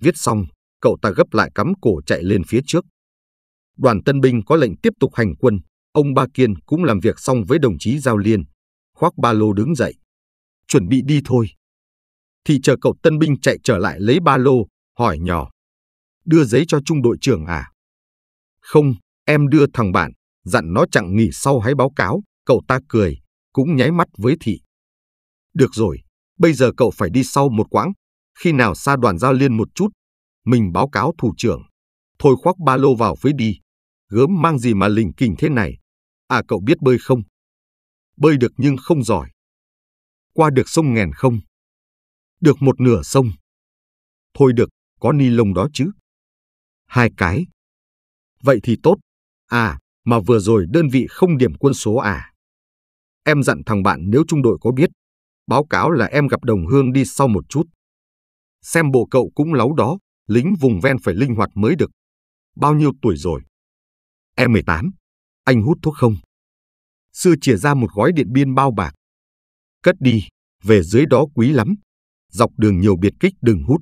Viết xong, cậu ta gấp lại cắm cổ chạy lên phía trước. Đoàn tân binh có lệnh tiếp tục hành quân, ông Ba Kiên cũng làm việc xong với đồng chí Giao Liên. Khoác ba lô đứng dậy. Chuẩn bị đi thôi. Thì chờ cậu tân binh chạy trở lại lấy ba lô, hỏi nhỏ. Đưa giấy cho trung đội trưởng à? Không, em đưa thằng bạn, dặn nó chẳng nghỉ sau hãy báo cáo, cậu ta cười cũng nháy mắt với thị. Được rồi, bây giờ cậu phải đi sau một quãng, khi nào xa đoàn giao liên một chút, mình báo cáo thủ trưởng. Thôi khoác ba lô vào với đi, gớm mang gì mà lình kình thế này. À cậu biết bơi không? Bơi được nhưng không giỏi. Qua được sông nghèn không? Được một nửa sông. Thôi được, có ni lông đó chứ. Hai cái. Vậy thì tốt. À, mà vừa rồi đơn vị không điểm quân số à? Em dặn thằng bạn nếu trung đội có biết, báo cáo là em gặp đồng hương đi sau một chút. Xem bộ cậu cũng láu đó, lính vùng ven phải linh hoạt mới được. Bao nhiêu tuổi rồi? Em 18. Anh hút thuốc không? Sư chìa ra một gói điện biên bao bạc. Cất đi, về dưới đó quý lắm. Dọc đường nhiều biệt kích đừng hút.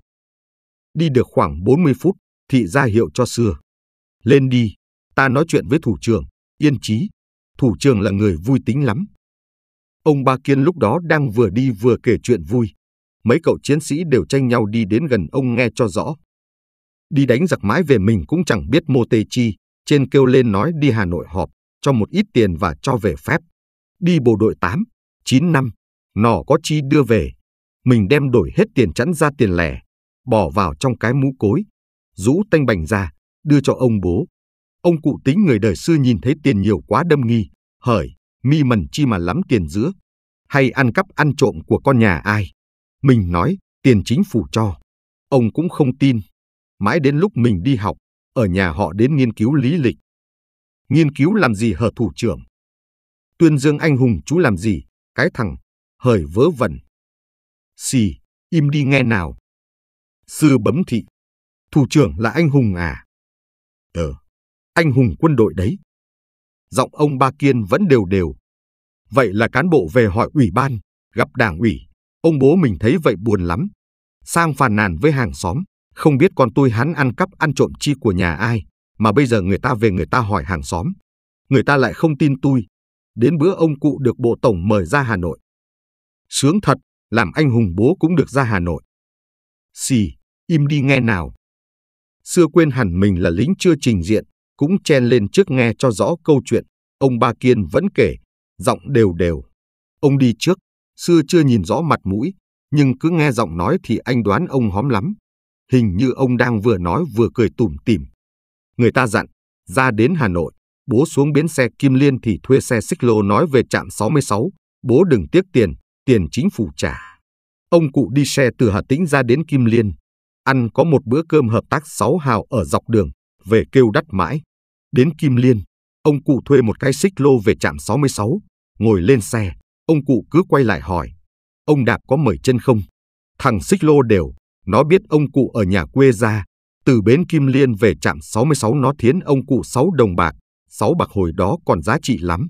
Đi được khoảng 40 phút, thị ra hiệu cho xưa. Lên đi, ta nói chuyện với thủ trưởng, yên chí. Thủ trưởng là người vui tính lắm, Ông Ba Kiên lúc đó đang vừa đi vừa kể chuyện vui. Mấy cậu chiến sĩ đều tranh nhau đi đến gần ông nghe cho rõ. Đi đánh giặc mái về mình cũng chẳng biết mô tê chi, trên kêu lên nói đi Hà Nội họp, cho một ít tiền và cho về phép. Đi bộ đội 8, 9 năm, nỏ có chi đưa về. Mình đem đổi hết tiền chẵn ra tiền lẻ, bỏ vào trong cái mũ cối, rũ tanh bành ra, đưa cho ông bố. Ông cụ tính người đời xưa nhìn thấy tiền nhiều quá đâm nghi, hởi, mi mẩn chi mà lắm tiền giữa, hay ăn cắp ăn trộm của con nhà ai. Mình nói, tiền chính phủ cho. Ông cũng không tin. Mãi đến lúc mình đi học, ở nhà họ đến nghiên cứu lý lịch. Nghiên cứu làm gì hở thủ trưởng? Tuyên dương anh hùng chú làm gì? Cái thằng, hời vớ vẩn. Xì, im đi nghe nào. Sư bấm thị. Thủ trưởng là anh hùng à? Ờ, anh hùng quân đội đấy giọng ông Ba Kiên vẫn đều đều. Vậy là cán bộ về hỏi ủy ban, gặp đảng ủy, ông bố mình thấy vậy buồn lắm. Sang phàn nàn với hàng xóm, không biết con tôi hắn ăn cắp ăn trộm chi của nhà ai, mà bây giờ người ta về người ta hỏi hàng xóm. Người ta lại không tin tôi. Đến bữa ông cụ được Bộ Tổng mời ra Hà Nội. Sướng thật, làm anh hùng bố cũng được ra Hà Nội. Xì, im đi nghe nào. Xưa quên hẳn mình là lính chưa trình diện, cũng chen lên trước nghe cho rõ câu chuyện. Ông Ba Kiên vẫn kể, giọng đều đều. Ông đi trước, xưa chưa nhìn rõ mặt mũi, nhưng cứ nghe giọng nói thì anh đoán ông hóm lắm. Hình như ông đang vừa nói vừa cười tủm tỉm. Người ta dặn, ra đến Hà Nội, bố xuống bến xe Kim Liên thì thuê xe xích lô nói về trạm 66, bố đừng tiếc tiền, tiền chính phủ trả. Ông cụ đi xe từ Hà Tĩnh ra đến Kim Liên, ăn có một bữa cơm hợp tác sáu hào ở dọc đường, về kêu đắt mãi. Đến Kim Liên, ông cụ thuê một cái xích lô về trạm 66, ngồi lên xe, ông cụ cứ quay lại hỏi, ông Đạp có mời chân không? Thằng xích lô đều, nó biết ông cụ ở nhà quê ra, từ bến Kim Liên về trạm 66 nó thiến ông cụ 6 đồng bạc, 6 bạc hồi đó còn giá trị lắm.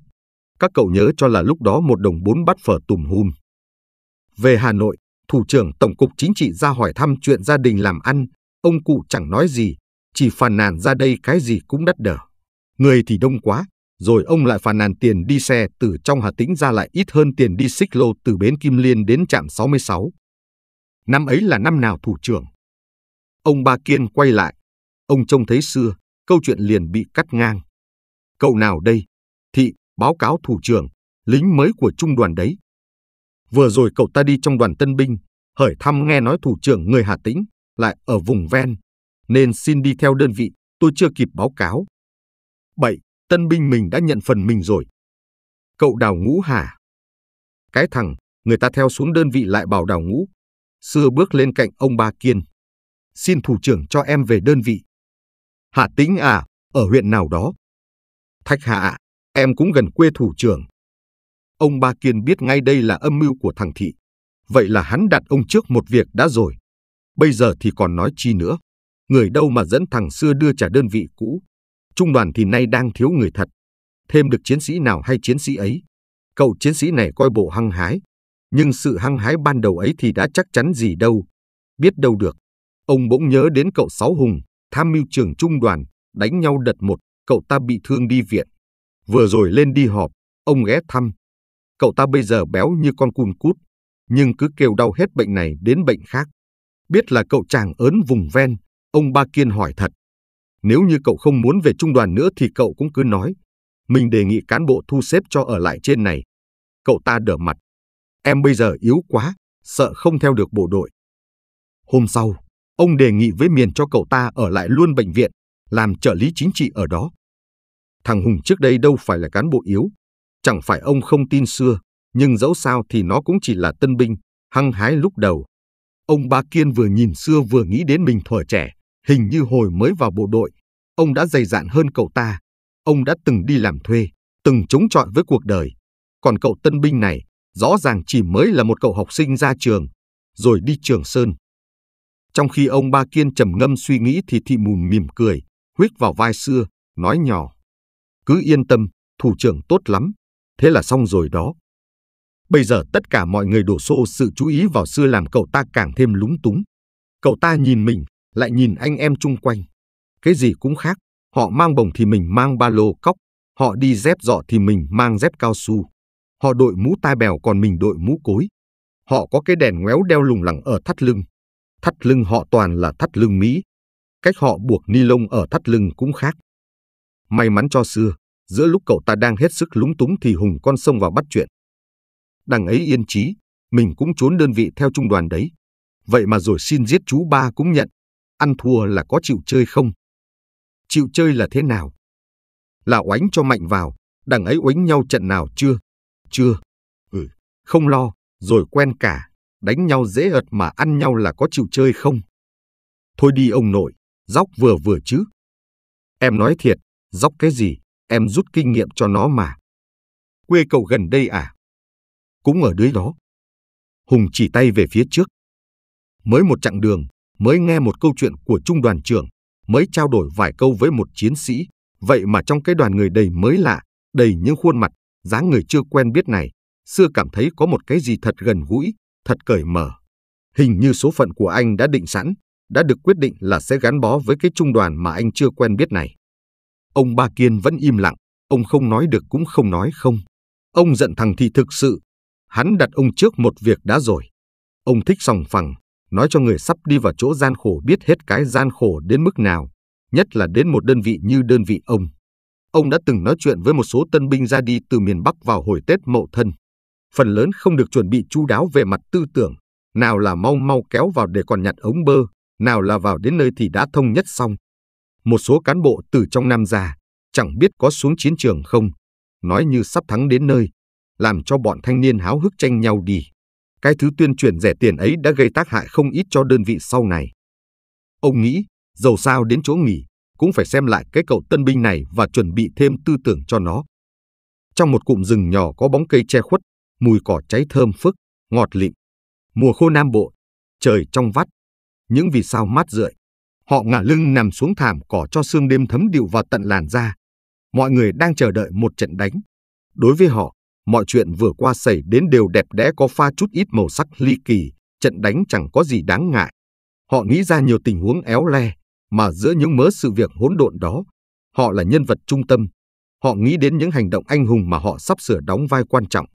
Các cậu nhớ cho là lúc đó một đồng bốn bát phở tùm hùm. Về Hà Nội, Thủ trưởng Tổng cục Chính trị ra hỏi thăm chuyện gia đình làm ăn, ông cụ chẳng nói gì, chỉ phàn nàn ra đây cái gì cũng đắt đỏ người thì đông quá, rồi ông lại phàn nàn tiền đi xe từ trong Hà Tĩnh ra lại ít hơn tiền đi xích lô từ bến Kim Liên đến trạm 66. Năm ấy là năm nào thủ trưởng? Ông Ba Kiên quay lại. Ông trông thấy xưa, câu chuyện liền bị cắt ngang. Cậu nào đây? Thị, báo cáo thủ trưởng, lính mới của trung đoàn đấy. Vừa rồi cậu ta đi trong đoàn tân binh, hỏi thăm nghe nói thủ trưởng người Hà Tĩnh, lại ở vùng ven, nên xin đi theo đơn vị, tôi chưa kịp báo cáo, bảy tân binh mình đã nhận phần mình rồi. Cậu đào ngũ hả? Cái thằng, người ta theo xuống đơn vị lại bảo đào ngũ. Xưa bước lên cạnh ông ba Kiên. Xin thủ trưởng cho em về đơn vị. Hạ tính à, ở huyện nào đó? Thách hạ, à, em cũng gần quê thủ trưởng. Ông ba Kiên biết ngay đây là âm mưu của thằng Thị. Vậy là hắn đặt ông trước một việc đã rồi. Bây giờ thì còn nói chi nữa. Người đâu mà dẫn thằng xưa đưa trả đơn vị cũ. Trung đoàn thì nay đang thiếu người thật. Thêm được chiến sĩ nào hay chiến sĩ ấy. Cậu chiến sĩ này coi bộ hăng hái. Nhưng sự hăng hái ban đầu ấy thì đã chắc chắn gì đâu. Biết đâu được. Ông bỗng nhớ đến cậu Sáu Hùng, tham mưu trưởng trung đoàn, đánh nhau đợt một, cậu ta bị thương đi viện. Vừa rồi lên đi họp, ông ghé thăm. Cậu ta bây giờ béo như con cun cút, nhưng cứ kêu đau hết bệnh này đến bệnh khác. Biết là cậu chàng ớn vùng ven, ông Ba Kiên hỏi thật. Nếu như cậu không muốn về trung đoàn nữa thì cậu cũng cứ nói. Mình đề nghị cán bộ thu xếp cho ở lại trên này. Cậu ta đỡ mặt. Em bây giờ yếu quá, sợ không theo được bộ đội. Hôm sau, ông đề nghị với Miền cho cậu ta ở lại luôn bệnh viện, làm trợ lý chính trị ở đó. Thằng Hùng trước đây đâu phải là cán bộ yếu. Chẳng phải ông không tin xưa, nhưng dẫu sao thì nó cũng chỉ là tân binh, hăng hái lúc đầu. Ông Ba Kiên vừa nhìn xưa vừa nghĩ đến mình thuở trẻ, Hình như hồi mới vào bộ đội, ông đã dày dạn hơn cậu ta. Ông đã từng đi làm thuê, từng chống chọi với cuộc đời. Còn cậu tân binh này, rõ ràng chỉ mới là một cậu học sinh ra trường, rồi đi trường sơn. Trong khi ông Ba Kiên trầm ngâm suy nghĩ thì thị mùn mỉm cười, huyết vào vai xưa, nói nhỏ. Cứ yên tâm, thủ trưởng tốt lắm, thế là xong rồi đó. Bây giờ tất cả mọi người đổ xô sự chú ý vào xưa làm cậu ta càng thêm lúng túng. Cậu ta nhìn mình, lại nhìn anh em chung quanh. Cái gì cũng khác, họ mang bồng thì mình mang ba lô cóc, họ đi dép dọ thì mình mang dép cao su, họ đội mũ tai bèo còn mình đội mũ cối. Họ có cái đèn ngoéo đeo lủng lẳng ở thắt lưng. Thắt lưng họ toàn là thắt lưng Mỹ. Cách họ buộc ni lông ở thắt lưng cũng khác. May mắn cho xưa, giữa lúc cậu ta đang hết sức lúng túng thì Hùng con sông vào bắt chuyện. Đằng ấy yên trí, mình cũng trốn đơn vị theo trung đoàn đấy. Vậy mà rồi xin giết chú ba cũng nhận ăn thua là có chịu chơi không? Chịu chơi là thế nào? Là oánh cho mạnh vào, đằng ấy oánh nhau trận nào chưa? Chưa. Ừ, không lo, rồi quen cả, đánh nhau dễ ợt mà ăn nhau là có chịu chơi không? Thôi đi ông nội, dóc vừa vừa chứ. Em nói thiệt, dóc cái gì, em rút kinh nghiệm cho nó mà. Quê cậu gần đây à? Cũng ở dưới đó. Hùng chỉ tay về phía trước. Mới một chặng đường, mới nghe một câu chuyện của trung đoàn trưởng, mới trao đổi vài câu với một chiến sĩ, vậy mà trong cái đoàn người đầy mới lạ, đầy những khuôn mặt, dáng người chưa quen biết này, xưa cảm thấy có một cái gì thật gần gũi, thật cởi mở. Hình như số phận của anh đã định sẵn, đã được quyết định là sẽ gắn bó với cái trung đoàn mà anh chưa quen biết này. Ông Ba Kiên vẫn im lặng, ông không nói được cũng không nói không. Ông giận thằng thì thực sự, hắn đặt ông trước một việc đã rồi. Ông thích sòng phẳng, nói cho người sắp đi vào chỗ gian khổ biết hết cái gian khổ đến mức nào, nhất là đến một đơn vị như đơn vị ông. Ông đã từng nói chuyện với một số tân binh ra đi từ miền Bắc vào hồi Tết Mậu Thân. Phần lớn không được chuẩn bị chu đáo về mặt tư tưởng, nào là mau mau kéo vào để còn nhặt ống bơ, nào là vào đến nơi thì đã thông nhất xong. Một số cán bộ từ trong Nam ra, chẳng biết có xuống chiến trường không, nói như sắp thắng đến nơi, làm cho bọn thanh niên háo hức tranh nhau đi. Cái thứ tuyên truyền rẻ tiền ấy đã gây tác hại không ít cho đơn vị sau này. Ông nghĩ, dầu sao đến chỗ nghỉ, cũng phải xem lại cái cậu tân binh này và chuẩn bị thêm tư tưởng cho nó. Trong một cụm rừng nhỏ có bóng cây che khuất, mùi cỏ cháy thơm phức, ngọt lịm. Mùa khô Nam Bộ, trời trong vắt, những vì sao mát rượi. Họ ngả lưng nằm xuống thảm cỏ cho sương đêm thấm điệu vào tận làn da. Mọi người đang chờ đợi một trận đánh. Đối với họ, mọi chuyện vừa qua xảy đến đều đẹp đẽ có pha chút ít màu sắc ly kỳ, trận đánh chẳng có gì đáng ngại. Họ nghĩ ra nhiều tình huống éo le, mà giữa những mớ sự việc hỗn độn đó, họ là nhân vật trung tâm. Họ nghĩ đến những hành động anh hùng mà họ sắp sửa đóng vai quan trọng.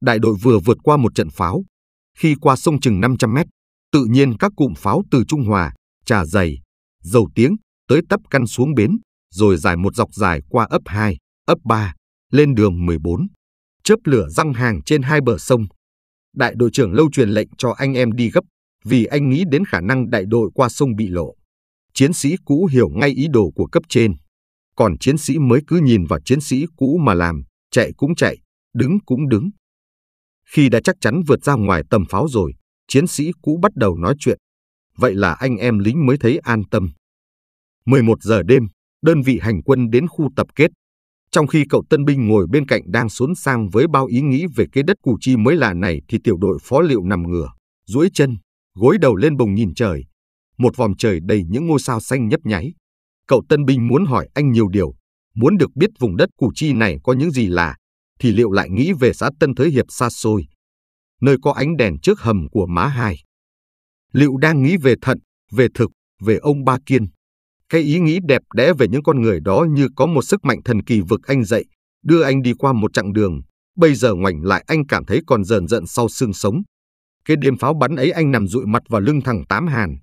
Đại đội vừa vượt qua một trận pháo. Khi qua sông chừng 500 mét, tự nhiên các cụm pháo từ Trung Hòa, Trà Dày, Dầu Tiếng tới tấp căn xuống bến, rồi dài một dọc dài qua ấp 2, ấp 3, lên đường 14 chớp lửa răng hàng trên hai bờ sông. Đại đội trưởng lâu truyền lệnh cho anh em đi gấp vì anh nghĩ đến khả năng đại đội qua sông bị lộ. Chiến sĩ cũ hiểu ngay ý đồ của cấp trên, còn chiến sĩ mới cứ nhìn vào chiến sĩ cũ mà làm, chạy cũng chạy, đứng cũng đứng. Khi đã chắc chắn vượt ra ngoài tầm pháo rồi, chiến sĩ cũ bắt đầu nói chuyện. Vậy là anh em lính mới thấy an tâm. 11 giờ đêm, đơn vị hành quân đến khu tập kết trong khi cậu tân binh ngồi bên cạnh đang xốn sang với bao ý nghĩ về cái đất cù chi mới lạ này thì tiểu đội phó liệu nằm ngửa, duỗi chân, gối đầu lên bồng nhìn trời. Một vòng trời đầy những ngôi sao xanh nhấp nháy. Cậu tân binh muốn hỏi anh nhiều điều, muốn được biết vùng đất cù chi này có những gì lạ, thì liệu lại nghĩ về xã Tân Thới Hiệp xa xôi, nơi có ánh đèn trước hầm của má hai. Liệu đang nghĩ về thận, về thực, về ông Ba Kiên, cái ý nghĩ đẹp đẽ về những con người đó như có một sức mạnh thần kỳ vực anh dậy, đưa anh đi qua một chặng đường. Bây giờ ngoảnh lại anh cảm thấy còn dần dợn sau xương sống. Cái đêm pháo bắn ấy anh nằm dụi mặt vào lưng thằng Tám Hàn.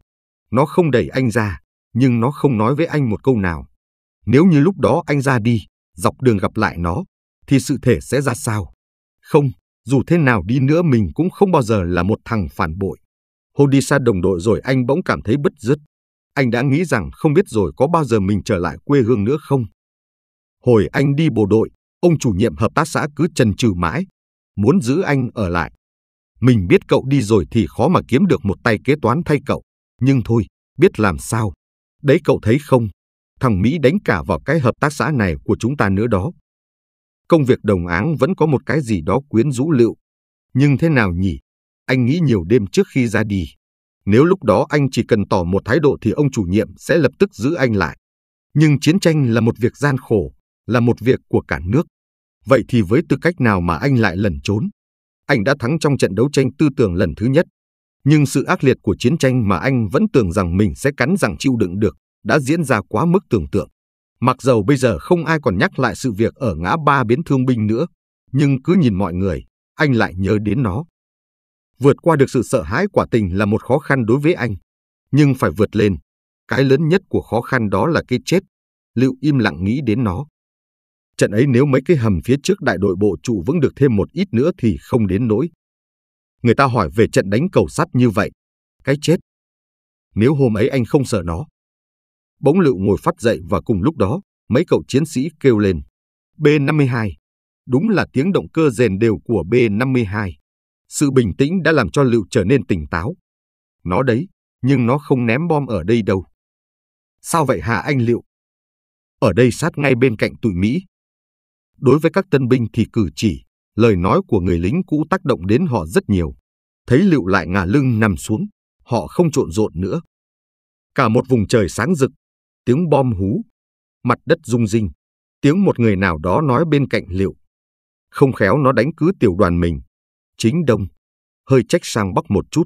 Nó không đẩy anh ra, nhưng nó không nói với anh một câu nào. Nếu như lúc đó anh ra đi, dọc đường gặp lại nó, thì sự thể sẽ ra sao? Không, dù thế nào đi nữa mình cũng không bao giờ là một thằng phản bội. Hô đi xa đồng đội rồi anh bỗng cảm thấy bất dứt anh đã nghĩ rằng không biết rồi có bao giờ mình trở lại quê hương nữa không. Hồi anh đi bộ đội, ông chủ nhiệm hợp tác xã cứ chần chừ mãi, muốn giữ anh ở lại. Mình biết cậu đi rồi thì khó mà kiếm được một tay kế toán thay cậu, nhưng thôi, biết làm sao. Đấy cậu thấy không, thằng Mỹ đánh cả vào cái hợp tác xã này của chúng ta nữa đó. Công việc đồng áng vẫn có một cái gì đó quyến rũ liệu. Nhưng thế nào nhỉ? Anh nghĩ nhiều đêm trước khi ra đi. Nếu lúc đó anh chỉ cần tỏ một thái độ thì ông chủ nhiệm sẽ lập tức giữ anh lại. Nhưng chiến tranh là một việc gian khổ, là một việc của cả nước. Vậy thì với tư cách nào mà anh lại lẩn trốn? Anh đã thắng trong trận đấu tranh tư tưởng lần thứ nhất. Nhưng sự ác liệt của chiến tranh mà anh vẫn tưởng rằng mình sẽ cắn răng chịu đựng được đã diễn ra quá mức tưởng tượng. Mặc dầu bây giờ không ai còn nhắc lại sự việc ở ngã ba biến thương binh nữa, nhưng cứ nhìn mọi người, anh lại nhớ đến nó. Vượt qua được sự sợ hãi quả tình là một khó khăn đối với anh, nhưng phải vượt lên. Cái lớn nhất của khó khăn đó là cái chết. Lưu im lặng nghĩ đến nó. Trận ấy nếu mấy cái hầm phía trước đại đội bộ trụ vững được thêm một ít nữa thì không đến nỗi. Người ta hỏi về trận đánh cầu sắt như vậy. Cái chết. Nếu hôm ấy anh không sợ nó. Bỗng Lựu ngồi phát dậy và cùng lúc đó, mấy cậu chiến sĩ kêu lên. B-52. Đúng là tiếng động cơ rèn đều của B-52. Sự bình tĩnh đã làm cho Lựu trở nên tỉnh táo. Nó đấy, nhưng nó không ném bom ở đây đâu. Sao vậy hả anh Liệu? Ở đây sát ngay bên cạnh tụi Mỹ. Đối với các tân binh thì cử chỉ, lời nói của người lính cũ tác động đến họ rất nhiều. Thấy Liệu lại ngả lưng nằm xuống, họ không trộn rộn nữa. Cả một vùng trời sáng rực, tiếng bom hú, mặt đất rung rinh, tiếng một người nào đó nói bên cạnh Liệu. Không khéo nó đánh cứ tiểu đoàn mình chính đông, hơi trách sang bắc một chút.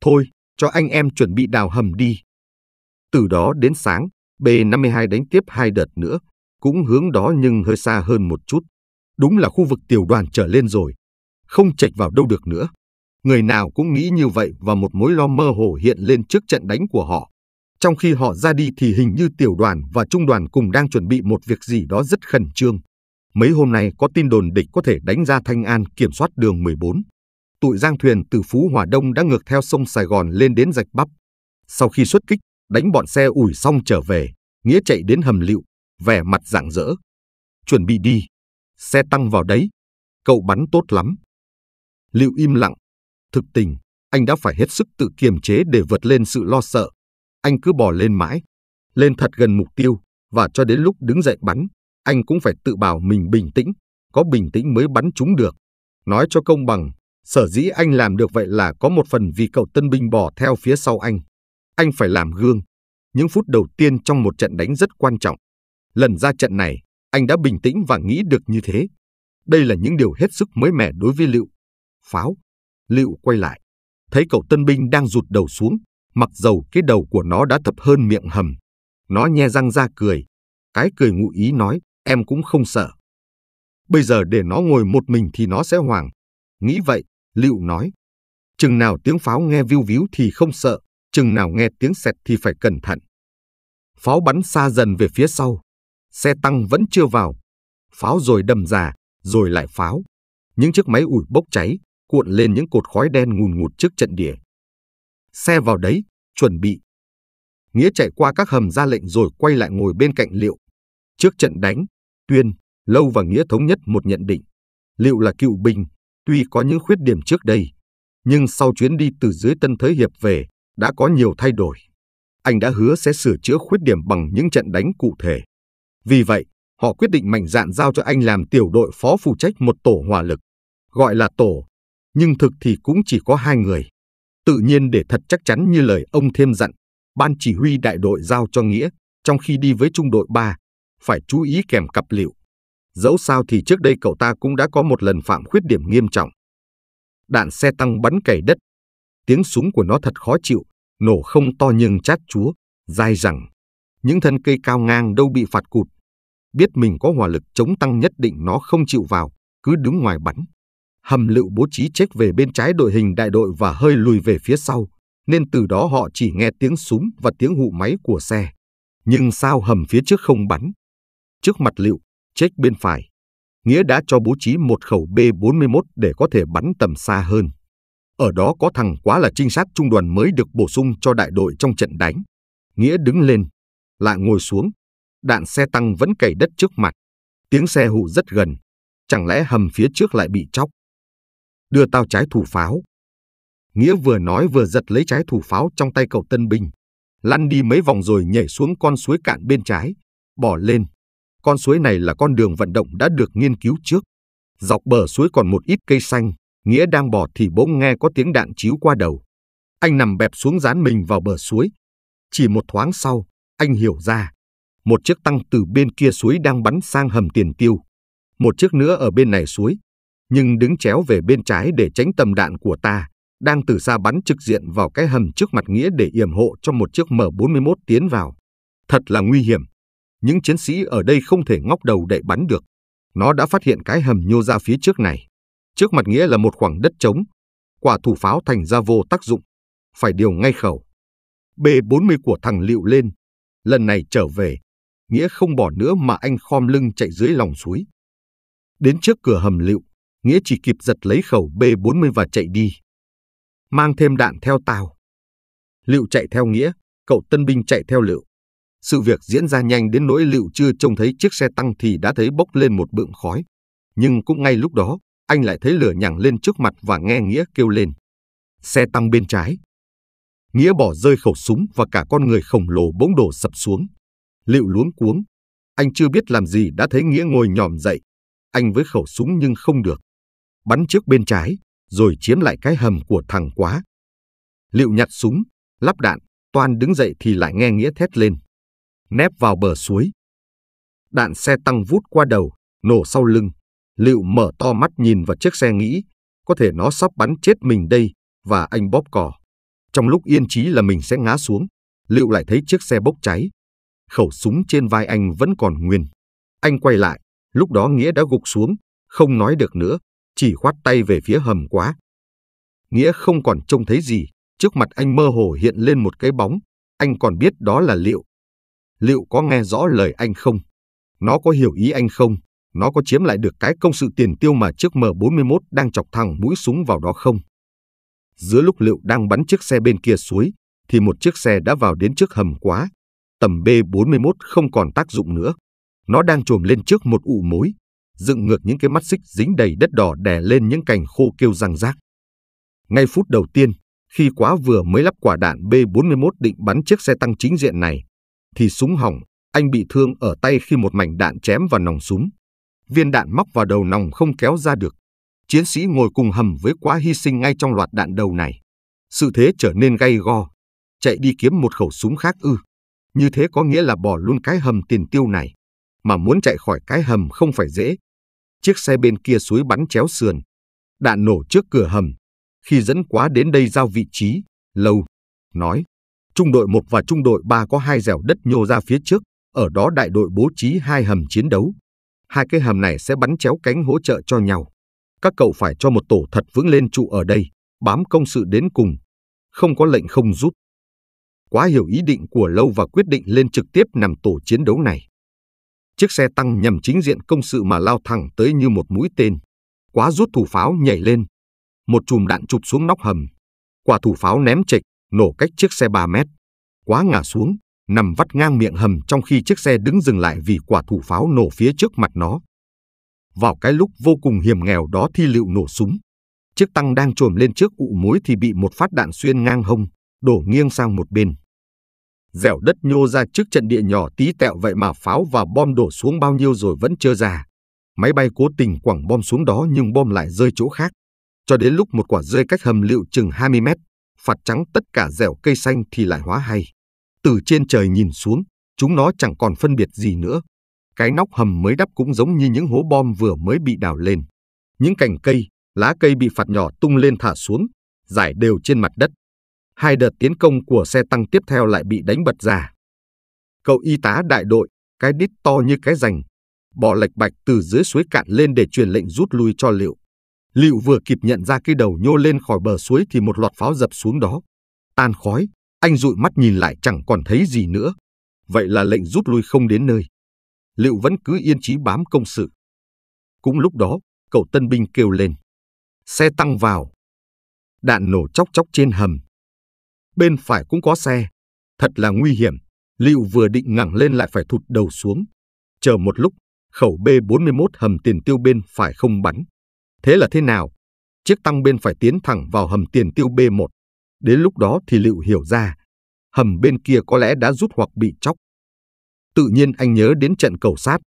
Thôi, cho anh em chuẩn bị đào hầm đi. Từ đó đến sáng, B-52 đánh tiếp hai đợt nữa, cũng hướng đó nhưng hơi xa hơn một chút. Đúng là khu vực tiểu đoàn trở lên rồi, không chệch vào đâu được nữa. Người nào cũng nghĩ như vậy và một mối lo mơ hồ hiện lên trước trận đánh của họ. Trong khi họ ra đi thì hình như tiểu đoàn và trung đoàn cùng đang chuẩn bị một việc gì đó rất khẩn trương. Mấy hôm nay có tin đồn địch có thể đánh ra Thanh An kiểm soát đường 14. Tụi giang thuyền từ Phú Hòa Đông đã ngược theo sông Sài Gòn lên đến rạch Bắp. Sau khi xuất kích, đánh bọn xe ủi xong trở về, Nghĩa chạy đến hầm lựu, vẻ mặt rạng rỡ. Chuẩn bị đi, xe tăng vào đấy, cậu bắn tốt lắm. Liệu im lặng, thực tình, anh đã phải hết sức tự kiềm chế để vượt lên sự lo sợ. Anh cứ bò lên mãi, lên thật gần mục tiêu và cho đến lúc đứng dậy bắn, anh cũng phải tự bảo mình bình tĩnh, có bình tĩnh mới bắn chúng được. Nói cho công bằng, sở dĩ anh làm được vậy là có một phần vì cậu tân binh bỏ theo phía sau anh. Anh phải làm gương. Những phút đầu tiên trong một trận đánh rất quan trọng. Lần ra trận này, anh đã bình tĩnh và nghĩ được như thế. Đây là những điều hết sức mới mẻ đối với Liệu. Pháo. Liệu quay lại. Thấy cậu tân binh đang rụt đầu xuống, mặc dầu cái đầu của nó đã thấp hơn miệng hầm. Nó nhe răng ra cười. Cái cười ngụ ý nói, em cũng không sợ. Bây giờ để nó ngồi một mình thì nó sẽ hoảng. Nghĩ vậy, Liệu nói. Chừng nào tiếng pháo nghe viu víu thì không sợ, chừng nào nghe tiếng sẹt thì phải cẩn thận. Pháo bắn xa dần về phía sau. Xe tăng vẫn chưa vào. Pháo rồi đầm già, rồi lại pháo. Những chiếc máy ủi bốc cháy, cuộn lên những cột khói đen ngùn ngụt trước trận địa. Xe vào đấy, chuẩn bị. Nghĩa chạy qua các hầm ra lệnh rồi quay lại ngồi bên cạnh Liệu. Trước trận đánh, Tuyên, Lâu và Nghĩa thống nhất một nhận định. Liệu là cựu binh, tuy có những khuyết điểm trước đây, nhưng sau chuyến đi từ dưới Tân Thới Hiệp về, đã có nhiều thay đổi. Anh đã hứa sẽ sửa chữa khuyết điểm bằng những trận đánh cụ thể. Vì vậy, họ quyết định mạnh dạn giao cho anh làm tiểu đội phó phụ trách một tổ hòa lực, gọi là tổ, nhưng thực thì cũng chỉ có hai người. Tự nhiên để thật chắc chắn như lời ông thêm dặn, ban chỉ huy đại đội giao cho Nghĩa, trong khi đi với trung đội 3, phải chú ý kèm cặp liệu. Dẫu sao thì trước đây cậu ta cũng đã có một lần phạm khuyết điểm nghiêm trọng. Đạn xe tăng bắn cày đất. Tiếng súng của nó thật khó chịu, nổ không to nhưng chát chúa, dai rằng. Những thân cây cao ngang đâu bị phạt cụt. Biết mình có hỏa lực chống tăng nhất định nó không chịu vào, cứ đứng ngoài bắn. Hầm lựu bố trí chết về bên trái đội hình đại đội và hơi lùi về phía sau, nên từ đó họ chỉ nghe tiếng súng và tiếng hụ máy của xe. Nhưng sao hầm phía trước không bắn? Trước mặt liệu, chết bên phải, Nghĩa đã cho bố trí một khẩu B-41 để có thể bắn tầm xa hơn. Ở đó có thằng quá là trinh sát trung đoàn mới được bổ sung cho đại đội trong trận đánh. Nghĩa đứng lên, lại ngồi xuống. Đạn xe tăng vẫn cày đất trước mặt. Tiếng xe hụ rất gần. Chẳng lẽ hầm phía trước lại bị chóc? Đưa tao trái thủ pháo. Nghĩa vừa nói vừa giật lấy trái thủ pháo trong tay cậu tân binh. Lăn đi mấy vòng rồi nhảy xuống con suối cạn bên trái. Bỏ lên, con suối này là con đường vận động đã được nghiên cứu trước. Dọc bờ suối còn một ít cây xanh, Nghĩa đang bò thì bỗng nghe có tiếng đạn chiếu qua đầu. Anh nằm bẹp xuống dán mình vào bờ suối. Chỉ một thoáng sau, anh hiểu ra. Một chiếc tăng từ bên kia suối đang bắn sang hầm tiền tiêu. Một chiếc nữa ở bên này suối, nhưng đứng chéo về bên trái để tránh tầm đạn của ta, đang từ xa bắn trực diện vào cái hầm trước mặt Nghĩa để yểm hộ cho một chiếc M41 tiến vào. Thật là nguy hiểm những chiến sĩ ở đây không thể ngóc đầu để bắn được. Nó đã phát hiện cái hầm nhô ra phía trước này. Trước mặt nghĩa là một khoảng đất trống. Quả thủ pháo thành ra vô tác dụng. Phải điều ngay khẩu. B-40 của thằng Liệu lên. Lần này trở về. Nghĩa không bỏ nữa mà anh khom lưng chạy dưới lòng suối. Đến trước cửa hầm Liệu, Nghĩa chỉ kịp giật lấy khẩu B-40 và chạy đi. Mang thêm đạn theo tàu. Liệu chạy theo Nghĩa, cậu tân binh chạy theo Liệu. Sự việc diễn ra nhanh đến nỗi Liệu chưa trông thấy chiếc xe tăng thì đã thấy bốc lên một bựng khói. Nhưng cũng ngay lúc đó, anh lại thấy lửa nhằng lên trước mặt và nghe Nghĩa kêu lên. Xe tăng bên trái. Nghĩa bỏ rơi khẩu súng và cả con người khổng lồ bỗng đổ sập xuống. Liệu luống cuống. Anh chưa biết làm gì đã thấy Nghĩa ngồi nhòm dậy. Anh với khẩu súng nhưng không được. Bắn trước bên trái, rồi chiếm lại cái hầm của thằng quá. Liệu nhặt súng, lắp đạn, toàn đứng dậy thì lại nghe Nghĩa thét lên nép vào bờ suối. Đạn xe tăng vút qua đầu, nổ sau lưng. Liệu mở to mắt nhìn vào chiếc xe nghĩ, có thể nó sắp bắn chết mình đây, và anh bóp cò. Trong lúc yên trí là mình sẽ ngã xuống, Liệu lại thấy chiếc xe bốc cháy. Khẩu súng trên vai anh vẫn còn nguyên. Anh quay lại, lúc đó Nghĩa đã gục xuống, không nói được nữa, chỉ khoát tay về phía hầm quá. Nghĩa không còn trông thấy gì, trước mặt anh mơ hồ hiện lên một cái bóng, anh còn biết đó là Liệu liệu có nghe rõ lời anh không? Nó có hiểu ý anh không? Nó có chiếm lại được cái công sự tiền tiêu mà chiếc M41 đang chọc thẳng mũi súng vào đó không? Giữa lúc liệu đang bắn chiếc xe bên kia suối, thì một chiếc xe đã vào đến trước hầm quá. Tầm B41 không còn tác dụng nữa. Nó đang trồm lên trước một ụ mối, dựng ngược những cái mắt xích dính đầy đất đỏ đè lên những cành khô kêu răng rác. Ngay phút đầu tiên, khi quá vừa mới lắp quả đạn B41 định bắn chiếc xe tăng chính diện này, thì súng hỏng, anh bị thương ở tay khi một mảnh đạn chém vào nòng súng. Viên đạn móc vào đầu nòng không kéo ra được. Chiến sĩ ngồi cùng hầm với quá hy sinh ngay trong loạt đạn đầu này. Sự thế trở nên gay go. Chạy đi kiếm một khẩu súng khác ư. Như thế có nghĩa là bỏ luôn cái hầm tiền tiêu này. Mà muốn chạy khỏi cái hầm không phải dễ. Chiếc xe bên kia suối bắn chéo sườn. Đạn nổ trước cửa hầm. Khi dẫn quá đến đây giao vị trí, lâu, nói. Trung đội 1 và trung đội 3 có hai dẻo đất nhô ra phía trước, ở đó đại đội bố trí hai hầm chiến đấu. Hai cái hầm này sẽ bắn chéo cánh hỗ trợ cho nhau. Các cậu phải cho một tổ thật vững lên trụ ở đây, bám công sự đến cùng. Không có lệnh không rút. Quá hiểu ý định của Lâu và quyết định lên trực tiếp nằm tổ chiến đấu này. Chiếc xe tăng nhằm chính diện công sự mà lao thẳng tới như một mũi tên. Quá rút thủ pháo nhảy lên. Một chùm đạn chụp xuống nóc hầm. Quả thủ pháo ném trịch nổ cách chiếc xe 3 mét, quá ngả xuống, nằm vắt ngang miệng hầm trong khi chiếc xe đứng dừng lại vì quả thủ pháo nổ phía trước mặt nó. Vào cái lúc vô cùng hiểm nghèo đó thi liệu nổ súng. Chiếc tăng đang trồm lên trước ụ mối thì bị một phát đạn xuyên ngang hông, đổ nghiêng sang một bên. Dẻo đất nhô ra trước trận địa nhỏ tí tẹo vậy mà pháo và bom đổ xuống bao nhiêu rồi vẫn chưa ra. Máy bay cố tình quẳng bom xuống đó nhưng bom lại rơi chỗ khác. Cho đến lúc một quả rơi cách hầm liệu chừng 20 mét phạt trắng tất cả dẻo cây xanh thì lại hóa hay. Từ trên trời nhìn xuống, chúng nó chẳng còn phân biệt gì nữa. Cái nóc hầm mới đắp cũng giống như những hố bom vừa mới bị đào lên. Những cành cây, lá cây bị phạt nhỏ tung lên thả xuống, giải đều trên mặt đất. Hai đợt tiến công của xe tăng tiếp theo lại bị đánh bật ra. Cậu y tá đại đội, cái đít to như cái rành, bỏ lệch bạch từ dưới suối cạn lên để truyền lệnh rút lui cho liệu. Liệu vừa kịp nhận ra cái đầu nhô lên khỏi bờ suối thì một loạt pháo dập xuống đó. Tan khói, anh dụi mắt nhìn lại chẳng còn thấy gì nữa. Vậy là lệnh rút lui không đến nơi. Liệu vẫn cứ yên chí bám công sự. Cũng lúc đó, cậu tân binh kêu lên. Xe tăng vào. Đạn nổ chóc chóc trên hầm. Bên phải cũng có xe. Thật là nguy hiểm. Liệu vừa định ngẳng lên lại phải thụt đầu xuống. Chờ một lúc, khẩu B-41 hầm tiền tiêu bên phải không bắn. Thế là thế nào? Chiếc tăng bên phải tiến thẳng vào hầm tiền tiêu B1. Đến lúc đó thì Lựu hiểu ra, hầm bên kia có lẽ đã rút hoặc bị chóc. Tự nhiên anh nhớ đến trận cầu sát.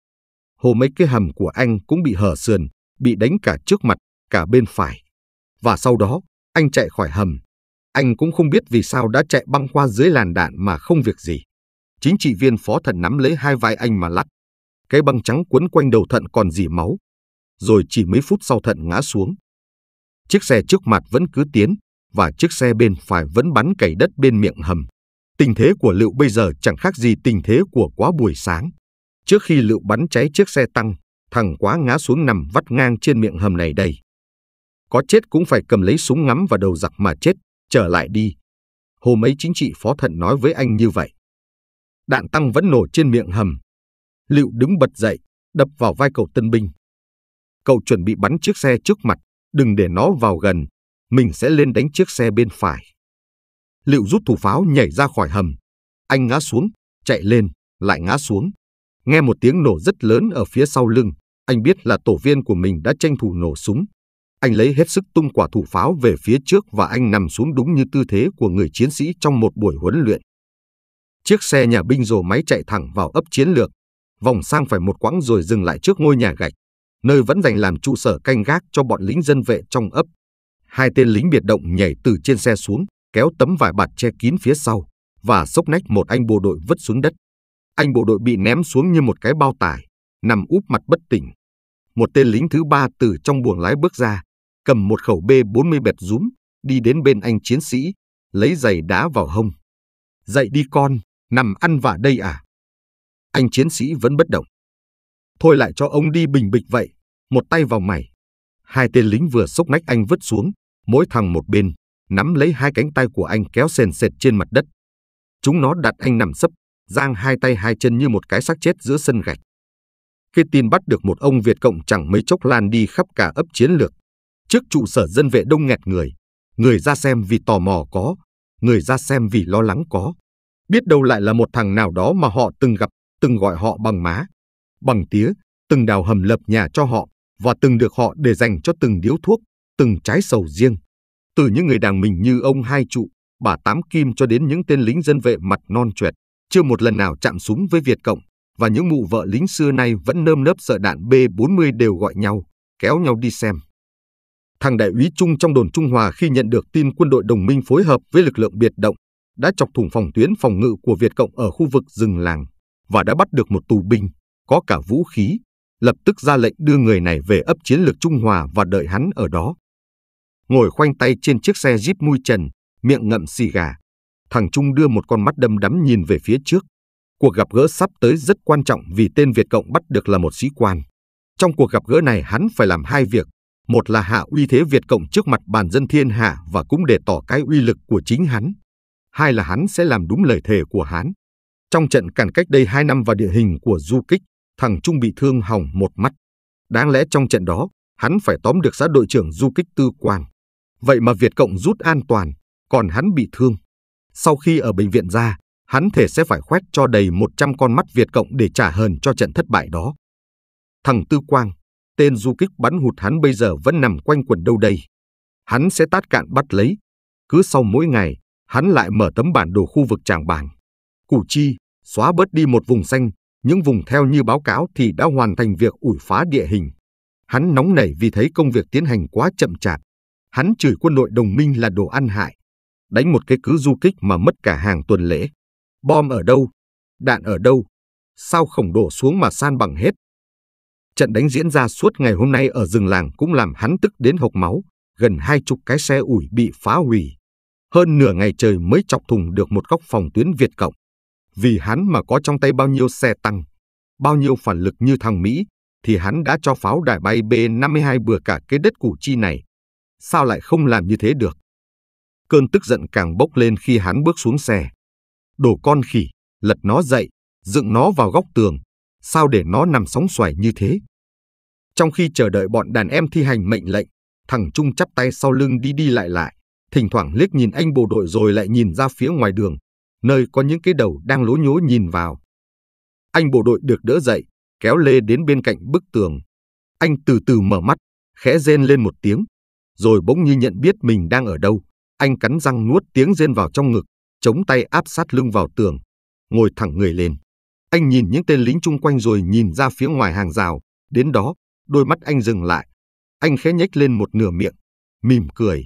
hôm ấy cái hầm của anh cũng bị hở sườn, bị đánh cả trước mặt, cả bên phải. Và sau đó, anh chạy khỏi hầm. Anh cũng không biết vì sao đã chạy băng qua dưới làn đạn mà không việc gì. Chính trị viên phó thận nắm lấy hai vai anh mà lắc. Cái băng trắng quấn quanh đầu thận còn dỉ máu, rồi chỉ mấy phút sau Thận ngã xuống. Chiếc xe trước mặt vẫn cứ tiến, và chiếc xe bên phải vẫn bắn cày đất bên miệng hầm. Tình thế của Lựu bây giờ chẳng khác gì tình thế của quá buổi sáng. Trước khi Lựu bắn cháy chiếc xe tăng, thằng quá ngã xuống nằm vắt ngang trên miệng hầm này đây. Có chết cũng phải cầm lấy súng ngắm vào đầu giặc mà chết, trở lại đi. Hôm ấy chính trị phó thận nói với anh như vậy. Đạn tăng vẫn nổ trên miệng hầm. Lựu đứng bật dậy, đập vào vai cậu tân binh. Cậu chuẩn bị bắn chiếc xe trước mặt, đừng để nó vào gần, mình sẽ lên đánh chiếc xe bên phải. Liệu rút thủ pháo nhảy ra khỏi hầm. Anh ngã xuống, chạy lên, lại ngã xuống. Nghe một tiếng nổ rất lớn ở phía sau lưng, anh biết là tổ viên của mình đã tranh thủ nổ súng. Anh lấy hết sức tung quả thủ pháo về phía trước và anh nằm xuống đúng như tư thế của người chiến sĩ trong một buổi huấn luyện. Chiếc xe nhà binh rồ máy chạy thẳng vào ấp chiến lược, vòng sang phải một quãng rồi dừng lại trước ngôi nhà gạch nơi vẫn dành làm trụ sở canh gác cho bọn lính dân vệ trong ấp. Hai tên lính biệt động nhảy từ trên xe xuống, kéo tấm vải bạt che kín phía sau và sốc nách một anh bộ đội vứt xuống đất. Anh bộ đội bị ném xuống như một cái bao tải, nằm úp mặt bất tỉnh. Một tên lính thứ ba từ trong buồng lái bước ra, cầm một khẩu B40 bẹt rúm, đi đến bên anh chiến sĩ, lấy giày đá vào hông. Dậy đi con, nằm ăn vả đây à? Anh chiến sĩ vẫn bất động. Thôi lại cho ông đi bình bịch vậy, một tay vào mày. Hai tên lính vừa xốc nách anh vứt xuống, mỗi thằng một bên, nắm lấy hai cánh tay của anh kéo sền sệt trên mặt đất. Chúng nó đặt anh nằm sấp, giang hai tay hai chân như một cái xác chết giữa sân gạch. Khi tin bắt được một ông Việt Cộng chẳng mấy chốc lan đi khắp cả ấp chiến lược. Trước trụ sở dân vệ đông nghẹt người, người ra xem vì tò mò có, người ra xem vì lo lắng có. Biết đâu lại là một thằng nào đó mà họ từng gặp, từng gọi họ bằng má bằng tía, từng đào hầm lập nhà cho họ và từng được họ để dành cho từng điếu thuốc, từng trái sầu riêng. Từ những người đảng mình như ông Hai Trụ, bà Tám Kim cho đến những tên lính dân vệ mặt non chuệt, chưa một lần nào chạm súng với Việt Cộng và những mụ vợ lính xưa nay vẫn nơm nớp sợ đạn B-40 đều gọi nhau, kéo nhau đi xem. Thằng đại úy Trung trong đồn Trung Hòa khi nhận được tin quân đội đồng minh phối hợp với lực lượng biệt động đã chọc thủng phòng tuyến phòng ngự của Việt Cộng ở khu vực rừng làng và đã bắt được một tù binh có cả vũ khí, lập tức ra lệnh đưa người này về ấp chiến lược Trung Hòa và đợi hắn ở đó. Ngồi khoanh tay trên chiếc xe jeep mui trần, miệng ngậm xì gà. Thằng Trung đưa một con mắt đâm đắm nhìn về phía trước. Cuộc gặp gỡ sắp tới rất quan trọng vì tên Việt Cộng bắt được là một sĩ quan. Trong cuộc gặp gỡ này hắn phải làm hai việc. Một là hạ uy thế Việt Cộng trước mặt bàn dân thiên hạ và cũng để tỏ cái uy lực của chính hắn. Hai là hắn sẽ làm đúng lời thề của hắn. Trong trận càn cách đây hai năm và địa hình của du kích, thằng Trung bị thương hỏng một mắt. Đáng lẽ trong trận đó, hắn phải tóm được xã đội trưởng du kích Tư Quang. Vậy mà Việt Cộng rút an toàn, còn hắn bị thương. Sau khi ở bệnh viện ra, hắn thể sẽ phải khoét cho đầy 100 con mắt Việt Cộng để trả hờn cho trận thất bại đó. Thằng Tư Quang, tên du kích bắn hụt hắn bây giờ vẫn nằm quanh quần đâu đây. Hắn sẽ tát cạn bắt lấy. Cứ sau mỗi ngày, hắn lại mở tấm bản đồ khu vực Tràng Bàng. Củ Chi, xóa bớt đi một vùng xanh những vùng theo như báo cáo thì đã hoàn thành việc ủi phá địa hình. Hắn nóng nảy vì thấy công việc tiến hành quá chậm chạp. Hắn chửi quân đội đồng minh là đồ ăn hại. Đánh một cái cứ du kích mà mất cả hàng tuần lễ. Bom ở đâu? Đạn ở đâu? Sao khổng đổ xuống mà san bằng hết? Trận đánh diễn ra suốt ngày hôm nay ở rừng làng cũng làm hắn tức đến hộc máu. Gần hai chục cái xe ủi bị phá hủy. Hơn nửa ngày trời mới chọc thùng được một góc phòng tuyến Việt Cộng. Vì hắn mà có trong tay bao nhiêu xe tăng, bao nhiêu phản lực như thằng Mỹ, thì hắn đã cho pháo đài bay B-52 bừa cả cái đất củ chi này. Sao lại không làm như thế được? Cơn tức giận càng bốc lên khi hắn bước xuống xe. Đổ con khỉ, lật nó dậy, dựng nó vào góc tường. Sao để nó nằm sóng xoài như thế? Trong khi chờ đợi bọn đàn em thi hành mệnh lệnh, thằng Trung chắp tay sau lưng đi đi lại lại, thỉnh thoảng liếc nhìn anh bộ đội rồi lại nhìn ra phía ngoài đường, nơi có những cái đầu đang lố nhố nhìn vào. Anh bộ đội được đỡ dậy, kéo Lê đến bên cạnh bức tường. Anh từ từ mở mắt, khẽ rên lên một tiếng, rồi bỗng như nhận biết mình đang ở đâu. Anh cắn răng nuốt tiếng rên vào trong ngực, chống tay áp sát lưng vào tường, ngồi thẳng người lên. Anh nhìn những tên lính chung quanh rồi nhìn ra phía ngoài hàng rào, đến đó, đôi mắt anh dừng lại. Anh khẽ nhếch lên một nửa miệng, mỉm cười.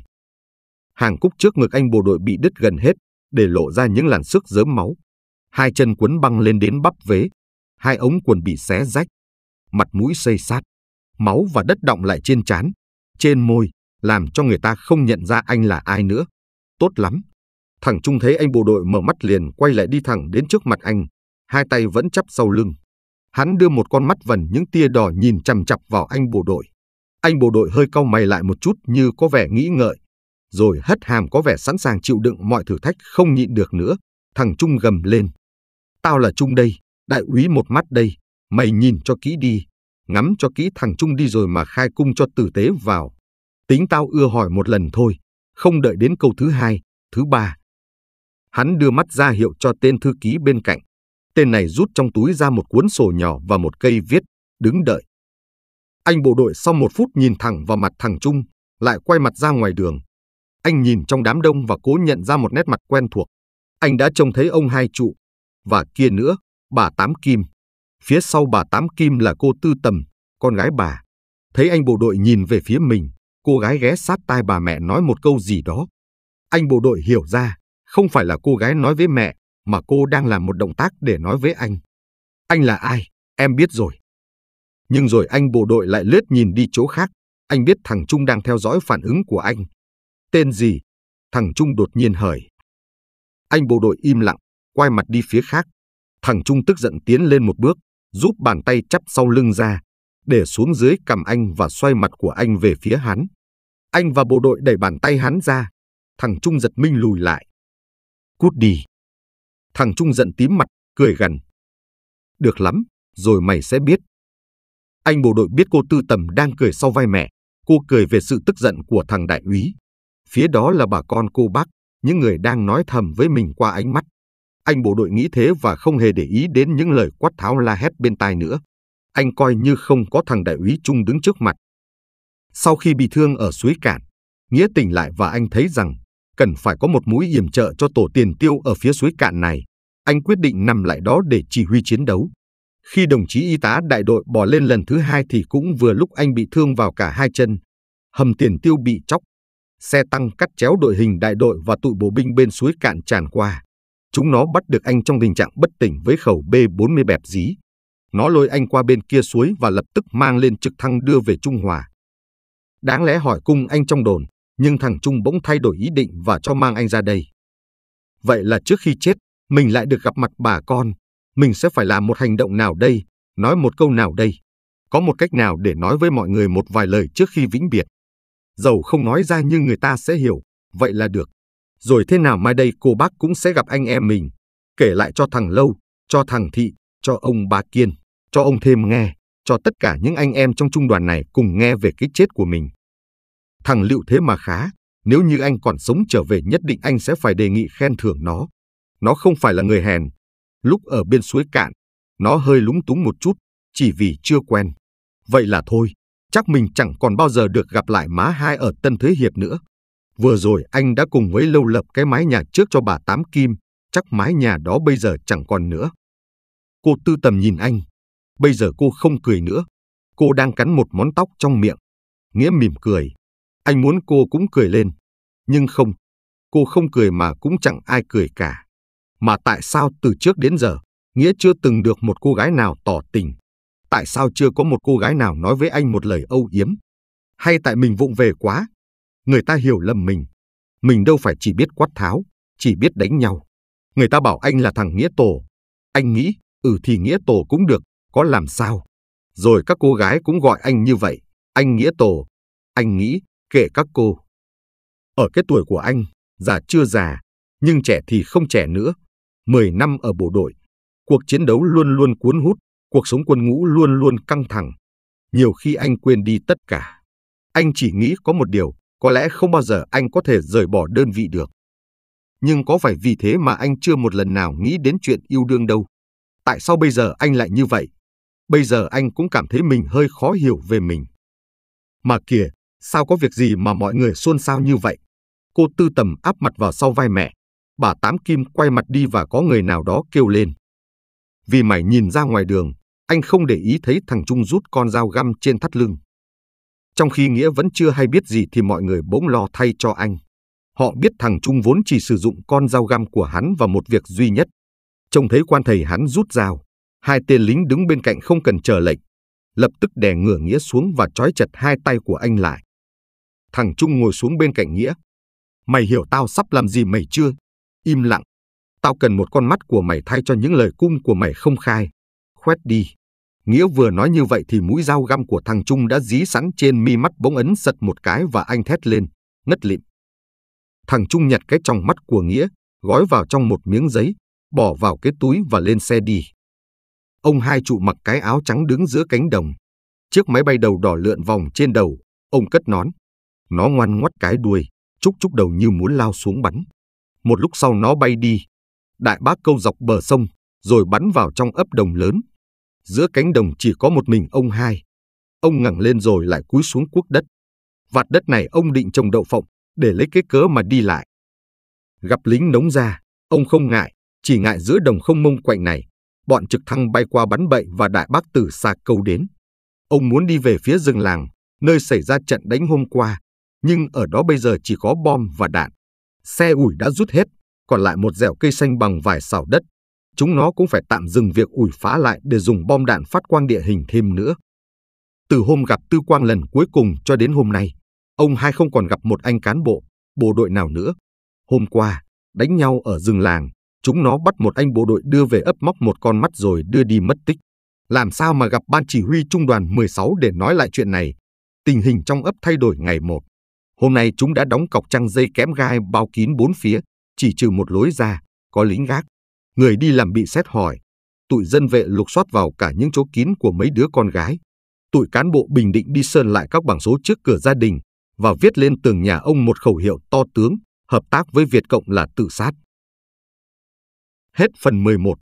Hàng cúc trước ngực anh bộ đội bị đứt gần hết, để lộ ra những làn sức dớm máu. Hai chân quấn băng lên đến bắp vế, hai ống quần bị xé rách, mặt mũi xây sát, máu và đất động lại trên trán, trên môi, làm cho người ta không nhận ra anh là ai nữa. Tốt lắm. Thằng Trung thấy anh bộ đội mở mắt liền quay lại đi thẳng đến trước mặt anh, hai tay vẫn chắp sau lưng. Hắn đưa một con mắt vần những tia đỏ nhìn chằm chặp vào anh bộ đội. Anh bộ đội hơi cau mày lại một chút như có vẻ nghĩ ngợi, rồi hất hàm có vẻ sẵn sàng chịu đựng mọi thử thách không nhịn được nữa. Thằng Trung gầm lên. Tao là Trung đây, đại úy một mắt đây, mày nhìn cho kỹ đi, ngắm cho kỹ thằng Trung đi rồi mà khai cung cho tử tế vào. Tính tao ưa hỏi một lần thôi, không đợi đến câu thứ hai, thứ ba. Hắn đưa mắt ra hiệu cho tên thư ký bên cạnh. Tên này rút trong túi ra một cuốn sổ nhỏ và một cây viết, đứng đợi. Anh bộ đội sau một phút nhìn thẳng vào mặt thằng Trung, lại quay mặt ra ngoài đường, anh nhìn trong đám đông và cố nhận ra một nét mặt quen thuộc. Anh đã trông thấy ông hai trụ, và kia nữa, bà Tám Kim. Phía sau bà Tám Kim là cô Tư Tầm, con gái bà. Thấy anh bộ đội nhìn về phía mình, cô gái ghé sát tai bà mẹ nói một câu gì đó. Anh bộ đội hiểu ra, không phải là cô gái nói với mẹ, mà cô đang làm một động tác để nói với anh. Anh là ai, em biết rồi. Nhưng rồi anh bộ đội lại lướt nhìn đi chỗ khác, anh biết thằng Trung đang theo dõi phản ứng của anh, Tên gì? Thằng Trung đột nhiên hởi. Anh bộ đội im lặng, quay mặt đi phía khác. Thằng Trung tức giận tiến lên một bước, giúp bàn tay chắp sau lưng ra, để xuống dưới cầm anh và xoay mặt của anh về phía hắn. Anh và bộ đội đẩy bàn tay hắn ra. Thằng Trung giật mình lùi lại. Cút đi. Thằng Trung giận tím mặt, cười gằn. Được lắm, rồi mày sẽ biết. Anh bộ đội biết cô tư tầm đang cười sau vai mẹ. Cô cười về sự tức giận của thằng đại úy. Phía đó là bà con cô bác, những người đang nói thầm với mình qua ánh mắt. Anh bộ đội nghĩ thế và không hề để ý đến những lời quát tháo la hét bên tai nữa. Anh coi như không có thằng đại úy Trung đứng trước mặt. Sau khi bị thương ở suối cạn, Nghĩa tỉnh lại và anh thấy rằng cần phải có một mũi yểm trợ cho tổ tiền tiêu ở phía suối cạn này. Anh quyết định nằm lại đó để chỉ huy chiến đấu. Khi đồng chí y tá đại đội bỏ lên lần thứ hai thì cũng vừa lúc anh bị thương vào cả hai chân. Hầm tiền tiêu bị chóc, xe tăng cắt chéo đội hình đại đội và tụi bộ binh bên suối cạn tràn qua. Chúng nó bắt được anh trong tình trạng bất tỉnh với khẩu B-40 bẹp dí. Nó lôi anh qua bên kia suối và lập tức mang lên trực thăng đưa về Trung Hòa. Đáng lẽ hỏi cung anh trong đồn, nhưng thằng Trung bỗng thay đổi ý định và cho mang anh ra đây. Vậy là trước khi chết, mình lại được gặp mặt bà con. Mình sẽ phải làm một hành động nào đây, nói một câu nào đây. Có một cách nào để nói với mọi người một vài lời trước khi vĩnh biệt dầu không nói ra nhưng người ta sẽ hiểu, vậy là được. Rồi thế nào mai đây cô bác cũng sẽ gặp anh em mình, kể lại cho thằng Lâu, cho thằng Thị, cho ông bà Kiên, cho ông thêm nghe, cho tất cả những anh em trong trung đoàn này cùng nghe về cái chết của mình. Thằng Liệu thế mà khá, nếu như anh còn sống trở về nhất định anh sẽ phải đề nghị khen thưởng nó. Nó không phải là người hèn. Lúc ở bên suối cạn, nó hơi lúng túng một chút, chỉ vì chưa quen. Vậy là thôi, chắc mình chẳng còn bao giờ được gặp lại má hai ở Tân Thế Hiệp nữa. Vừa rồi anh đã cùng với Lâu Lập cái mái nhà trước cho bà Tám Kim, chắc mái nhà đó bây giờ chẳng còn nữa. Cô tư tầm nhìn anh, bây giờ cô không cười nữa, cô đang cắn một món tóc trong miệng. Nghĩa mỉm cười, anh muốn cô cũng cười lên, nhưng không, cô không cười mà cũng chẳng ai cười cả. Mà tại sao từ trước đến giờ, Nghĩa chưa từng được một cô gái nào tỏ tình, tại sao chưa có một cô gái nào nói với anh một lời âu yếm? Hay tại mình vụng về quá? Người ta hiểu lầm mình. Mình đâu phải chỉ biết quát tháo, chỉ biết đánh nhau. Người ta bảo anh là thằng nghĩa tổ. Anh nghĩ, ừ thì nghĩa tổ cũng được, có làm sao? Rồi các cô gái cũng gọi anh như vậy, anh nghĩa tổ. Anh nghĩ, kể các cô. Ở cái tuổi của anh, già chưa già, nhưng trẻ thì không trẻ nữa. Mười năm ở bộ đội, cuộc chiến đấu luôn luôn cuốn hút, Cuộc sống quân ngũ luôn luôn căng thẳng. Nhiều khi anh quên đi tất cả. Anh chỉ nghĩ có một điều, có lẽ không bao giờ anh có thể rời bỏ đơn vị được. Nhưng có phải vì thế mà anh chưa một lần nào nghĩ đến chuyện yêu đương đâu? Tại sao bây giờ anh lại như vậy? Bây giờ anh cũng cảm thấy mình hơi khó hiểu về mình. Mà kìa, sao có việc gì mà mọi người xôn xao như vậy? Cô tư tầm áp mặt vào sau vai mẹ. Bà Tám Kim quay mặt đi và có người nào đó kêu lên. Vì mày nhìn ra ngoài đường, anh không để ý thấy thằng Trung rút con dao găm trên thắt lưng. Trong khi Nghĩa vẫn chưa hay biết gì thì mọi người bỗng lo thay cho anh. Họ biết thằng Trung vốn chỉ sử dụng con dao găm của hắn vào một việc duy nhất. Trông thấy quan thầy hắn rút dao, hai tên lính đứng bên cạnh không cần chờ lệnh, lập tức đè ngửa Nghĩa xuống và trói chặt hai tay của anh lại. Thằng Trung ngồi xuống bên cạnh Nghĩa. Mày hiểu tao sắp làm gì mày chưa? Im lặng. Tao cần một con mắt của mày thay cho những lời cung của mày không khai. Khoét đi. Nghĩa vừa nói như vậy thì mũi dao găm của thằng Trung đã dí sẵn trên mi mắt bỗng ấn sật một cái và anh thét lên, ngất lịm. Thằng Trung nhặt cái trong mắt của Nghĩa, gói vào trong một miếng giấy, bỏ vào cái túi và lên xe đi. Ông hai trụ mặc cái áo trắng đứng giữa cánh đồng. Chiếc máy bay đầu đỏ lượn vòng trên đầu, ông cất nón. Nó ngoan ngoắt cái đuôi, chúc chúc đầu như muốn lao xuống bắn. Một lúc sau nó bay đi. Đại bác câu dọc bờ sông, rồi bắn vào trong ấp đồng lớn, Giữa cánh đồng chỉ có một mình ông hai. Ông ngẩng lên rồi lại cúi xuống cuốc đất. Vạt đất này ông định trồng đậu phộng để lấy cái cớ mà đi lại. Gặp lính nống ra, ông không ngại, chỉ ngại giữa đồng không mông quạnh này. Bọn trực thăng bay qua bắn bậy và đại bác tử xa câu đến. Ông muốn đi về phía rừng làng, nơi xảy ra trận đánh hôm qua, nhưng ở đó bây giờ chỉ có bom và đạn. Xe ủi đã rút hết, còn lại một dẻo cây xanh bằng vài xào đất chúng nó cũng phải tạm dừng việc ủi phá lại để dùng bom đạn phát quang địa hình thêm nữa. Từ hôm gặp Tư Quang lần cuối cùng cho đến hôm nay, ông hai không còn gặp một anh cán bộ, bộ đội nào nữa. Hôm qua, đánh nhau ở rừng làng, chúng nó bắt một anh bộ đội đưa về ấp móc một con mắt rồi đưa đi mất tích. Làm sao mà gặp ban chỉ huy trung đoàn 16 để nói lại chuyện này? Tình hình trong ấp thay đổi ngày một. Hôm nay chúng đã đóng cọc trăng dây kém gai bao kín bốn phía, chỉ trừ một lối ra, có lính gác, người đi làm bị xét hỏi. Tụi dân vệ lục soát vào cả những chỗ kín của mấy đứa con gái. Tụi cán bộ Bình Định đi sơn lại các bảng số trước cửa gia đình và viết lên tường nhà ông một khẩu hiệu to tướng, hợp tác với Việt Cộng là tự sát. Hết phần 11